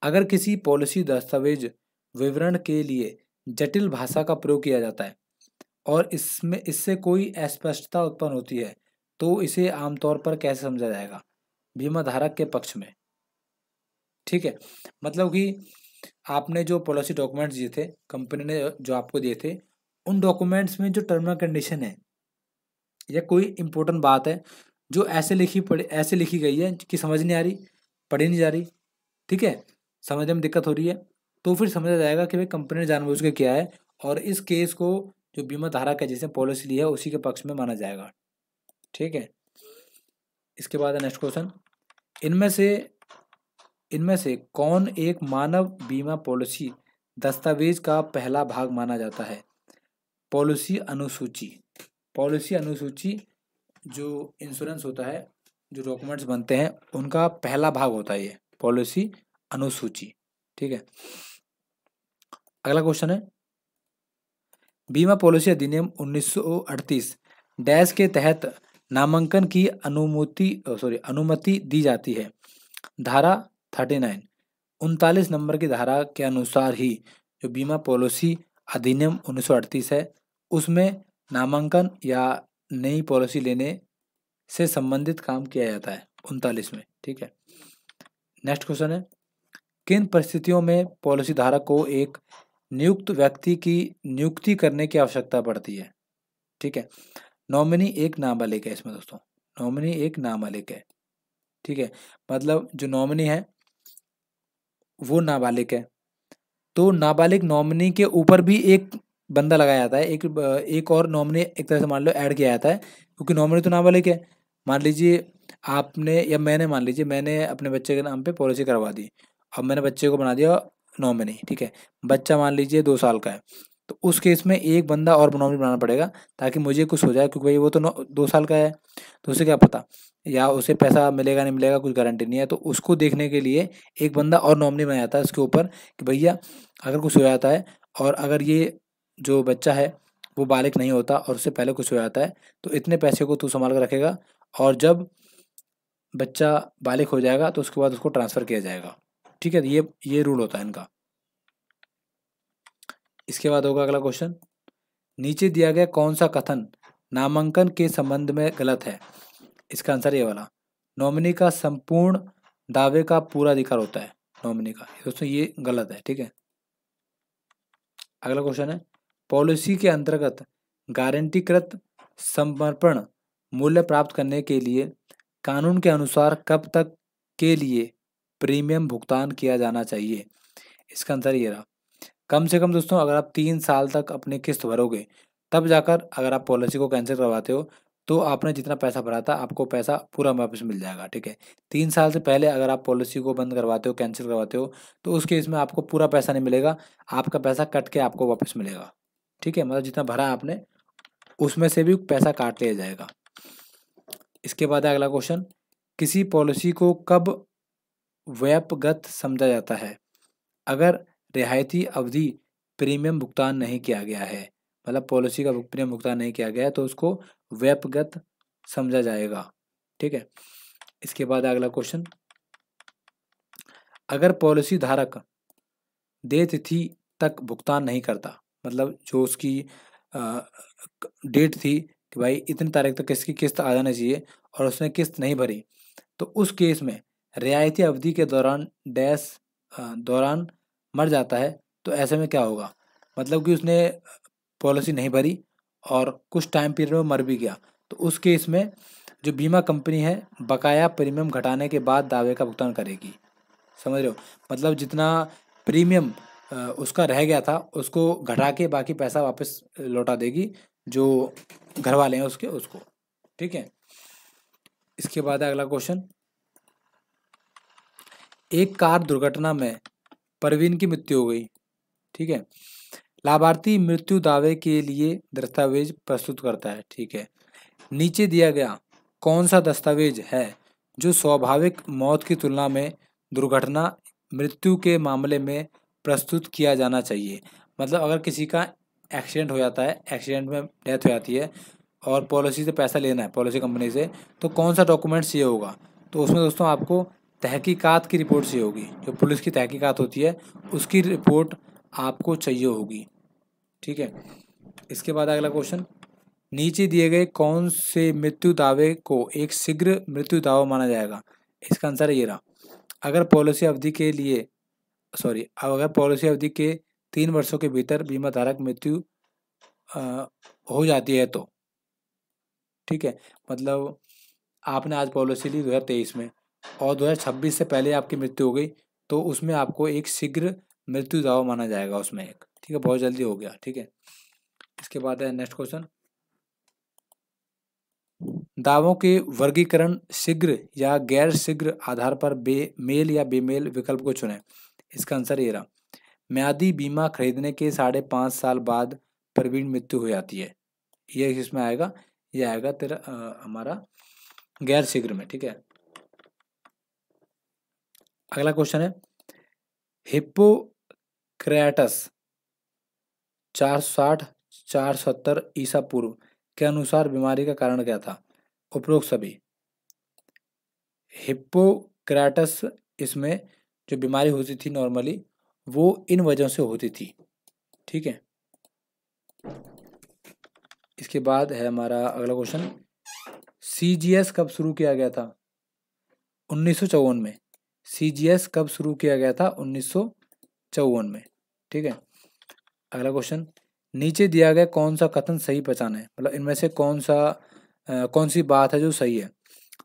S1: अगर किसी पॉलिसी दस्तावेज विवरण के लिए जटिल भाषा का प्रयोग किया जाता है और इसमें इससे कोई अस्पष्टता उत्पन्न होती है तो इसे आमतौर पर कैसे समझा जाएगा बीमा धारक के पक्ष में ठीक है मतलब कि आपने जो पॉलिसी डॉक्यूमेंट्स दिए थे कंपनी ने जो आपको दिए थे उन डॉक्यूमेंट्स में जो टर्म एंड कंडीशन है या कोई इम्पोर्टेंट बात है जो ऐसे लिखी पड़ी ऐसे लिखी गई है कि समझ नहीं आ रही पढ़ी नहीं जा रही ठीक है समझने में दिक्कत हो रही है तो फिर समझा जाएगा कि भाई कंपनी ने जानबूझ के किया है और इस केस को जो बीमा धारा का जिसने पॉलिसी ली है उसी के पक्ष में माना जाएगा ठीक है इसके बाद नेक्स्ट क्वेश्चन इनमें से इनमें से कौन एक मानव बीमा पॉलिसी दस्तावेज का पहला भाग माना जाता है पॉलिसी अनुसूची पॉलिसी अनुसूची जो इंश्योरेंस होता है जो डॉक्यूमेंट्स बनते हैं उनका पहला भाग होता है ये पॉलिसी अनुसूची ठीक है अगला क्वेश्चन है बीमा पॉलिसी अधिनियम 1938 डैश के तहत नामांकन की अनुमति सॉरी अनुमति दी जाती है धारा 39 उनतालीस नंबर की धारा के अनुसार ही जो बीमा पॉलिसी अधिनियम 1938 है उसमें नामांकन या नई पॉलिसी लेने से संबंधित काम किया जाता है उनतालीस में ठीक है नेक्स्ट क्वेश्चन है किन परिस्थितियों में पॉलिसी धारक को एक नियुक्त व्यक्ति की नियुक्ति करने की आवश्यकता पड़ती है ठीक है नॉमिनी एक नाबालिग है इसमें दोस्तों नॉमिनी एक नाबालिग है ठीक है मतलब जो नॉमिनी है वो नाबालिग है तो नाबालिग नॉमिनी के ऊपर भी एक बंदा लगाया जाता है एक एक और नॉमिनी एक तरह से मान लो ऐड किया जाता है क्योंकि नॉमिनी तो नाबालिग है मान लीजिए आपने या मैंने मान लीजिए मैंने अपने बच्चे के नाम पे पॉलिसी करवा दी अब मैंने बच्चे को बना दिया नॉमिनी ठीक है बच्चा मान लीजिए दो साल का है तो उस केस में एक बंदा और नॉमिनी बनाना पड़ेगा ताकि मुझे कुछ हो जाए क्योंकि भाई वो तो दो साल का है तो उसे क्या पता या उसे पैसा मिलेगा नहीं मिलेगा कुछ गारंटी नहीं है तो उसको देखने के लिए एक बंदा और नॉमिनी बनाया जाता है उसके ऊपर कि भैया अगर कुछ हो जाता है और अगर ये जो बच्चा है वो बालिक नहीं होता और उससे पहले कुछ हो जाता है तो इतने पैसे को तू संभाल कर रखेगा और जब बच्चा बालिक हो जाएगा तो उसके बाद उसको ट्रांसफ़र किया जाएगा ठीक है ये ये रूल होता है इनका इसके बाद होगा अगला क्वेश्चन नीचे दिया गया कौन सा कथन नामांकन के संबंध में गलत है इसका आंसर ये वाला नॉमिनी का संपूर्ण दावे का पूरा अधिकार होता है नॉमिनी का दोस्तों ये गलत है ठीक है अगला क्वेश्चन है पॉलिसी के अंतर्गत गारंटीकृत समर्पण मूल्य प्राप्त करने के लिए कानून के अनुसार कब तक के लिए प्रीमियम भुगतान किया जाना चाहिए इसका आंसर ये रहा कम से कम दोस्तों अगर आप तीन साल तक अपनी किस्त भरोगे तब जाकर अगर आप पॉलिसी को कैंसिल करवाते हो तो आपने जितना पैसा भरा था आपको पैसा पूरा वापस मिल जाएगा ठीक है तीन साल से पहले अगर आप पॉलिसी को बंद करवाते हो कैंसिल करवाते हो तो उस केस में आपको पूरा पैसा नहीं मिलेगा आपका पैसा कट के आपको वापस मिलेगा ठीक है मतलब जितना भरा आपने उसमें से भी पैसा काट लिया जाएगा इसके बाद अगला क्वेश्चन किसी पॉलिसी को कब व्यापगत समझा जाता है अगर रियायती अवधि प्रीमियम भुगतान नहीं किया गया है मतलब पॉलिसी का प्रीमियम भुगतान नहीं किया गया है तो उसको व्यापगत समझा जाएगा ठीक है इसके बाद अगला क्वेश्चन अगर पॉलिसी धारक दे तिथि तक भुगतान नहीं करता मतलब जो उसकी डेट थी कि भाई इतनी तारीख तक तो किसकी किस्त आ जाना चाहिए और उसने किस्त नहीं भरी तो उस केस में रियायती अवधि के दौरान डैश दौरान मर जाता है तो ऐसे में क्या होगा मतलब कि उसने पॉलिसी नहीं भरी और कुछ टाइम पीरियड में मर भी गया तो उस केस में जो बीमा कंपनी है बकाया प्रीमियम घटाने के बाद दावे का भुगतान करेगी समझ रहे हो मतलब जितना प्रीमियम उसका रह गया था उसको घटा के बाकी पैसा वापस लौटा देगी जो घर वाले हैं उसके उसको ठीक है इसके बाद अगला क्वेश्चन एक कार दुर्घटना में परवीन की मृत्यु हो गई ठीक है लाभार्थी मृत्यु दावे के लिए दस्तावेज प्रस्तुत करता है ठीक है नीचे दिया गया कौन सा दस्तावेज है जो स्वाभाविक मौत की तुलना में दुर्घटना मृत्यु के मामले में प्रस्तुत किया जाना चाहिए मतलब अगर किसी का एक्सीडेंट हो जाता है एक्सीडेंट में डेथ हो जाती है और पॉलिसी से पैसा लेना है पॉलिसी कंपनी से तो कौन सा डॉक्यूमेंट्स ये होगा तो उसमें दोस्तों आपको तहकीकात की रिपोर्ट से होगी जो पुलिस की तहकीकात होती है उसकी रिपोर्ट आपको चाहिए होगी ठीक है इसके बाद अगला क्वेश्चन नीचे दिए गए कौन से मृत्यु दावे को एक शीघ्र मृत्यु दावा माना जाएगा इसका आंसर ये रहा अगर पॉलिसी अवधि के लिए सॉरी अगर पॉलिसी अवधि के तीन वर्षों के भीतर बीमा धारक मृत्यु हो जाती है तो ठीक है मतलब आपने आज पॉलिसी ली दो हज़ार तेईस में और 2026 से पहले आपकी मृत्यु हो गई तो उसमें आपको एक शीघ्र मृत्यु दावा माना जाएगा उसमें एक ठीक है बहुत जल्दी हो गया ठीक है इसके बाद है नेक्स्ट क्वेश्चन दावों के वर्गीकरण शीघ्र या गैर शीघ्र आधार पर बे मेल या बेमेल विकल्प को चुनें इसका आंसर ये रहा म्यादी बीमा खरीदने के साढ़े पाँच साल बाद प्रवीण मृत्यु हो जाती है यह इसमें आएगा यह आएगा तेरा हमारा गैर शीघ्र में ठीक है अगला क्वेश्चन है हिप्पोक्रेटस चार साठ चार सत्तर ईसा पूर्व के अनुसार बीमारी का कारण क्या था उपरोक्त सभी हिप्पोक्रेटस इसमें जो बीमारी होती थी नॉर्मली वो इन वजहों से होती थी ठीक है इसके बाद है हमारा अगला क्वेश्चन सी जी एस कब शुरू किया गया था उन्नीस में सीजीएस कब शुरू किया गया था उन्नीस में ठीक है अगला क्वेश्चन नीचे दिया गया कौन सा कथन सही पहचान है मतलब इनमें से कौन सा आ, कौन सी बात है जो सही है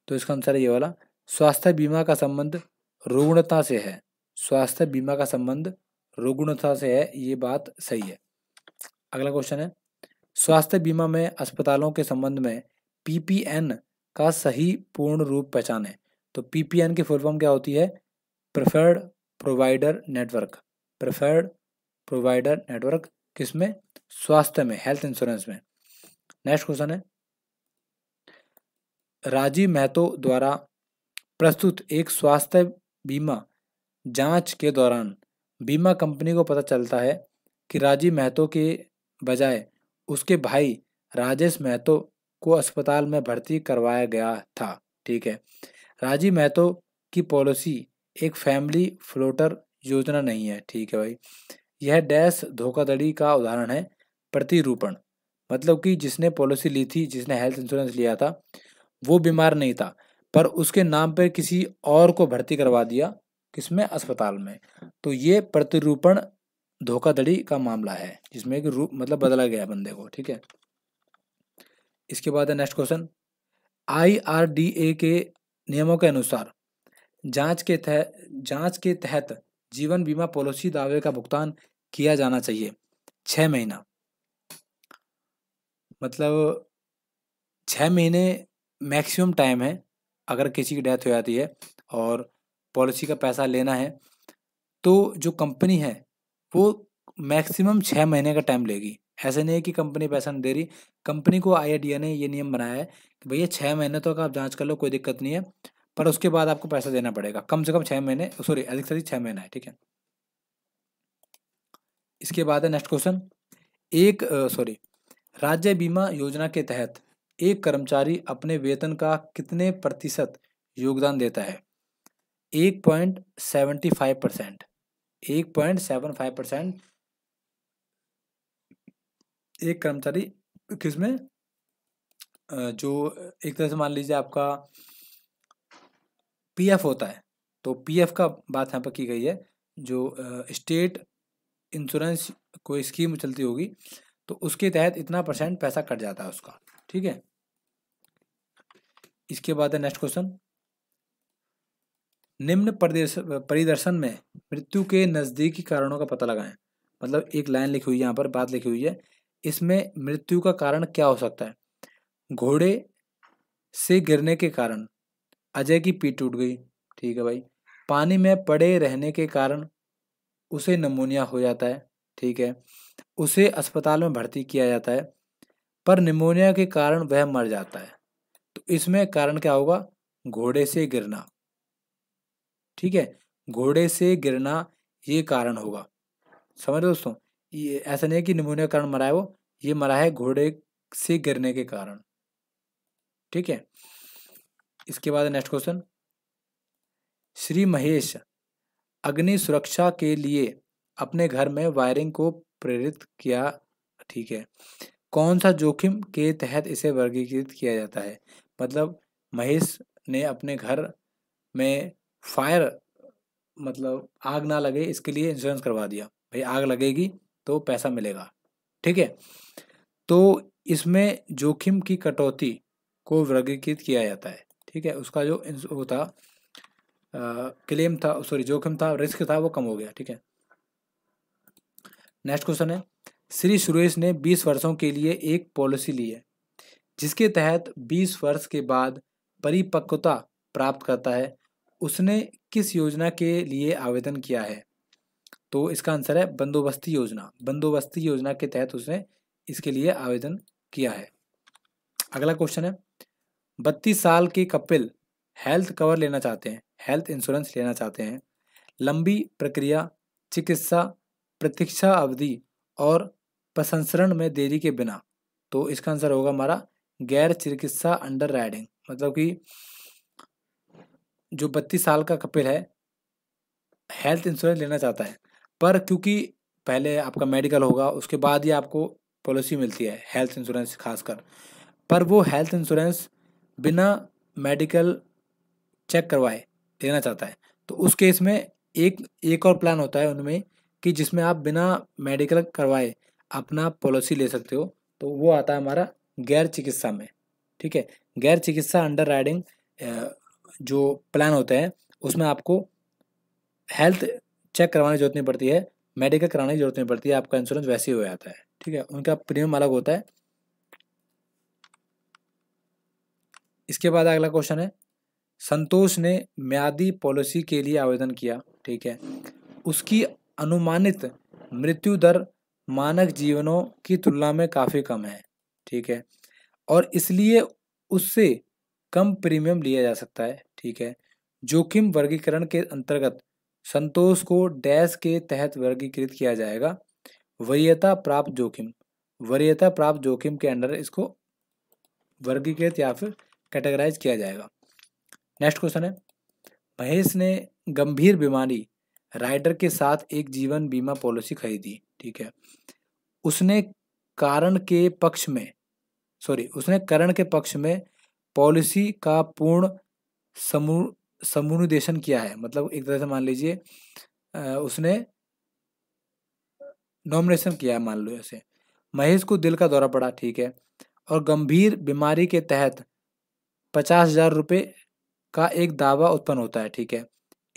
S1: तो इसका आंसर ये वाला स्वास्थ्य बीमा का संबंध रुग्णता से है स्वास्थ्य बीमा का संबंध रुग्णता से है ये बात सही है अगला क्वेश्चन है स्वास्थ्य बीमा में अस्पतालों के संबंध में पीपीएन का सही पूर्ण रूप पहचान है तो पीपीएन की फुल फॉर्म क्या होती है preferred provider network preferred provider network किसमें स्वास्थ्य में हेल्थ इंश्योरेंस में नेक्स्ट क्वेश्चन है राजीव महतो द्वारा प्रस्तुत एक स्वास्थ्य बीमा जांच के दौरान बीमा कंपनी को पता चलता है कि राजीव महतो के बजाय उसके भाई राजेश महतो को अस्पताल में भर्ती करवाया गया था ठीक है राजीव महतो की पॉलिसी एक फैमिली फ्लोटर योजना नहीं है ठीक है भाई यह डैश धोखाधड़ी का उदाहरण है प्रतिरूपण मतलब कि जिसने पॉलिसी ली थी जिसने हेल्थ इंश्योरेंस लिया था वो बीमार नहीं था पर उसके नाम पर किसी और को भर्ती करवा दिया किसमें अस्पताल में तो ये प्रतिरूपण धोखाधड़ी का मामला है जिसमें कि रूप मतलब बदला गया बंदे को ठीक है इसके बाद है next question I R D A के नियमों के अनुसार जांच के तहत जांच के तहत जीवन बीमा पॉलिसी दावे का भुगतान किया जाना चाहिए छः महीना मतलब छः महीने मैक्सिमम टाइम है अगर किसी की डेथ हो जाती है और पॉलिसी का पैसा लेना है तो जो कंपनी है वो मैक्सिमम छः महीने का टाइम लेगी ऐसे नहीं है कि कंपनी पैसा नहीं दे रही कंपनी को आई ने ये नियम बनाया है भैया छः महीने तक तो आप जाँच कर लो कोई दिक्कत नहीं है पर उसके बाद आपको पैसा देना पड़ेगा कम से कम छः महीने सॉरी अधिक से अधिक छः महीना है ठीक है इसके बाद है नेक्स्ट क्वेश्चन एक सॉरी राज्य बीमा योजना के तहत एक कर्मचारी अपने वेतन का कितने प्रतिशत योगदान देता है एक पॉइंट सेवेंटी फाइव परसेंट एक पॉइंट सेवन फाइव परसेंट एक कर्मचारी किसमें जो एक तरह से मान लीजिए आपका पीएफ होता है तो पीएफ का बात यहाँ पर की गई है जो स्टेट इंश्योरेंस कोई स्कीम चलती होगी तो उसके तहत इतना परसेंट पैसा कट जाता है उसका ठीक है इसके बाद है नेक्स्ट क्वेश्चन निम्न परिदर्शन में मृत्यु के नज़दीकी कारणों का पता लगाएं मतलब एक लाइन लिखी हुई है यहाँ पर बात लिखी हुई है इसमें मृत्यु का कारण क्या हो सकता है घोड़े से गिरने के कारण अजय की पीठ टूट गई ठीक है भाई पानी में पड़े रहने के कारण उसे निमोनिया हो जाता है ठीक है उसे अस्पताल में भर्ती किया जाता है पर निमोनिया के कारण वह मर जाता है तो इसमें कारण क्या होगा घोड़े से गिरना ठीक है घोड़े से गिरना ये कारण होगा समझ दोस्तों ये ऐसा नहीं है कि निमोनिया कारण मरा है वो ये मरा है घोड़े से गिरने के कारण ठीक है इसके बाद नेक्स्ट क्वेश्चन श्री महेश अग्नि सुरक्षा के लिए अपने घर में वायरिंग को प्रेरित किया ठीक है कौन सा जोखिम के तहत इसे वर्गीकृत किया जाता है मतलब महेश ने अपने घर में फायर मतलब आग ना लगे इसके लिए इंश्योरेंस करवा दिया भाई आग लगेगी तो पैसा मिलेगा ठीक है तो इसमें जोखिम की कटौती को वर्गीकृत किया जाता है ठीक है उसका जो वो था क्लेम था सॉरी जोखिम था रिस्क था वो कम हो गया ठीक है नेक्स्ट क्वेश्चन है श्री सुरेश ने 20 वर्षों के लिए एक पॉलिसी ली है जिसके तहत 20 वर्ष के बाद परिपक्वता प्राप्त करता है उसने किस योजना के लिए आवेदन किया है तो इसका आंसर है बंदोबस्ती योजना बंदोबस्ती योजना के तहत उसने इसके लिए आवेदन किया है अगला क्वेश्चन है बत्तीस साल के कपिल हेल्थ कवर लेना चाहते हैं हेल्थ इंश्योरेंस लेना चाहते हैं लंबी प्रक्रिया चिकित्सा प्रतीक्षा अवधि और प्रसंस्करण में देरी के बिना तो इसका आंसर होगा हमारा गैर चिकित्सा अंडर राइडिंग मतलब कि जो बत्तीस साल का कपिल है हेल्थ इंश्योरेंस लेना चाहता है पर क्योंकि पहले आपका मेडिकल होगा उसके बाद ही आपको पॉलिसी मिलती है हेल्थ इंश्योरेंस खासकर पर वो हेल्थ इंश्योरेंस बिना मेडिकल चेक करवाए देना चाहता है तो उस केस में एक एक और प्लान होता है उनमें कि जिसमें आप बिना मेडिकल करवाए अपना पॉलिसी ले सकते हो तो वो आता है हमारा गैर चिकित्सा में ठीक है गैर चिकित्सा अंडर राइडिंग जो प्लान होते हैं उसमें आपको हेल्थ चेक करवाने की जरूरत नहीं पड़ती है मेडिकल कराने की जरूरत नहीं पड़ती है आपका इंश्योरेंस वैसे ही हो जाता है ठीक है उनका प्रीमियम अलग होता है इसके बाद अगला क्वेश्चन है संतोष ने म्यादी पॉलिसी के लिए आवेदन किया ठीक है उसकी अनुमानित मृत्यु दर मानक जीवनों की तुलना में काफ़ी कम है ठीक है और इसलिए उससे कम प्रीमियम लिया जा सकता है ठीक है जोखिम वर्गीकरण के अंतर्गत संतोष को डैश के तहत वर्गीकृत किया जाएगा वरीयता प्राप्त जोखिम वरीयता प्राप्त जोखिम के अंडर इसको वर्गीकृत या फिर कैटेगराइज किया जाएगा नेक्स्ट क्वेश्चन है महेश ने गंभीर बीमारी राइडर के साथ एक जीवन बीमा पॉलिसी खरीदी ठीक है उसने कारण के पक्ष में सॉरी उसने करण के पक्ष में पॉलिसी का पूर्ण समू समूनुदेशन किया है मतलब एक तरह से मान लीजिए उसने नॉमिनेशन किया है मान लो ऐसे महेश को दिल का दौरा पड़ा ठीक है और गंभीर बीमारी के तहत पचास हजार रुपये का एक दावा उत्पन्न होता है ठीक है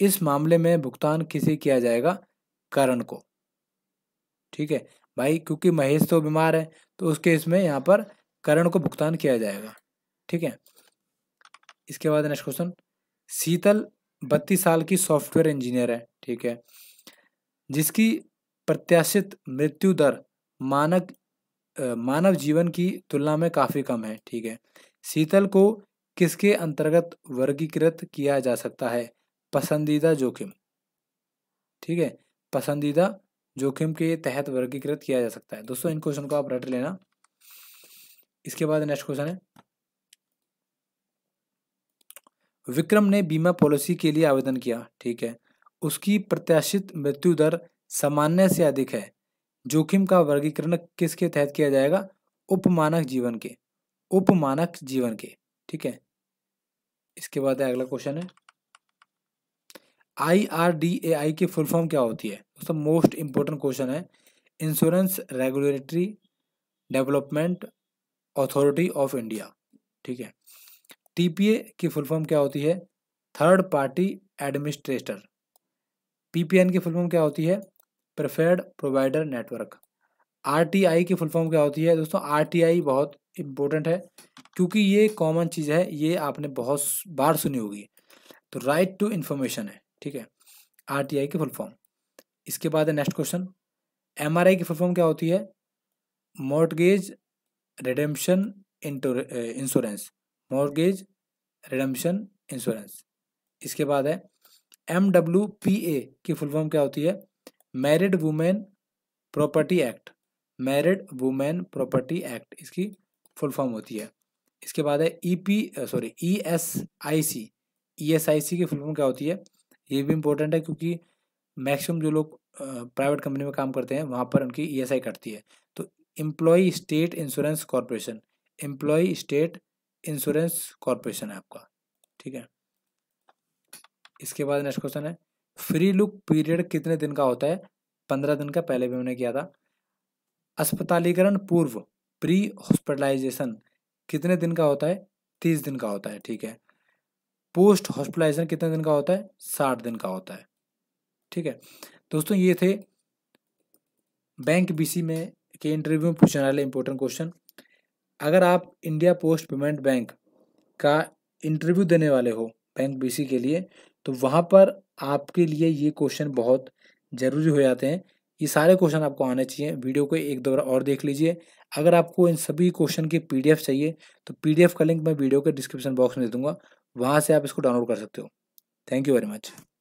S1: इस मामले में भुगतान किसे किया जाएगा करण को ठीक है भाई क्योंकि महेश तो बीमार है तो उसके इसमें यहाँ पर करण को भुगतान किया जाएगा ठीक है इसके बाद नेक्स्ट क्वेश्चन शीतल बत्तीस साल की सॉफ्टवेयर इंजीनियर है ठीक है जिसकी प्रत्याशित मृत्यु दर मानक मानव जीवन की तुलना में काफ़ी कम है ठीक है शीतल को किसके अंतर्गत वर्गीकृत किया जा सकता है पसंदीदा जोखिम ठीक है पसंदीदा जोखिम के तहत वर्गीकृत किया जा सकता है दोस्तों इन क्वेश्चन को आप रट लेना इसके बाद नेक्स्ट क्वेश्चन है विक्रम ने बीमा पॉलिसी के लिए आवेदन किया ठीक है उसकी प्रत्याशित मृत्यु दर सामान्य से अधिक है जोखिम का वर्गीकरण किसके तहत किया जाएगा उपमानक जीवन के उपमानक जीवन के ठीक है इसके बाद है अगला क्वेश्चन है आई आर डी ए आई की फुल फॉर्म क्या होती है दोस्तों मोस्ट इंपोर्टेंट क्वेश्चन है insurance regulatory development authority of India ठीक है टीपीए की फुल फॉर्म क्या होती है थर्ड पार्टी एडमिनिस्ट्रेटर पीपीएन की फुल फॉर्म क्या होती है preferred provider network R T I की फुल फॉर्म क्या होती है दोस्तों आर टी आई बहुत इम्पोर्टेंट है क्योंकि ये कॉमन चीज़ है ये आपने बहुत बार सुनी होगी तो राइट टू इन्फॉर्मेशन है ठीक है आर टी आई की फुल फॉर्म इसके बाद है next question M R I की फुल फॉर्म क्या होती है mortgage redemption insurance mortgage redemption insurance इसके बाद है एम डब्ल्यू पी ए की फुल फॉर्म क्या होती है married women property act married women property act इसकी फुल फॉर्म होती है इसके बाद है E P sorry E S I C E S I C की फुल फॉर्म क्या होती है ये भी इम्पोर्टेंट है क्योंकि मैक्सिमम जो लोग प्राइवेट कंपनी में काम करते हैं वहाँ पर उनकी ई एस आई कटती है तो employee state insurance corporation employ state insurance corporation है आपका ठीक है इसके बाद नेक्स्ट क्वेश्चन है फ्री लुक पीरियड कितने दिन का होता है पंद्रह दिन का पहले भी मैंने किया था अस्पतालीकरण पूर्व प्री हॉस्पिटलाइजेशन कितने दिन का होता है तीस दिन का होता है ठीक है पोस्ट हॉस्पिटलाइजेशन कितने दिन का होता है साठ दिन का होता है ठीक है दोस्तों ये थे बैंक बीसी में के इंटरव्यू में पूछने वाले इंपॉर्टेंट क्वेश्चन अगर आप इंडिया पोस्ट पेमेंट बैंक का इंटरव्यू देने वाले हो बैंक बीसी के लिए तो वहाँ पर आपके लिए ये क्वेश्चन बहुत ज़रूरी हो जाते हैं ये सारे क्वेश्चन आपको आने चाहिए वीडियो को एक दो बार और देख लीजिए अगर आपको इन सभी क्वेश्चन की पीडीएफ चाहिए तो पीडीएफ का लिंक मैं वीडियो के डिस्क्रिप्शन बॉक्स में दे दूंगा वहाँ से आप इसको डाउनलोड कर सकते हो थैंक यू वेरी मच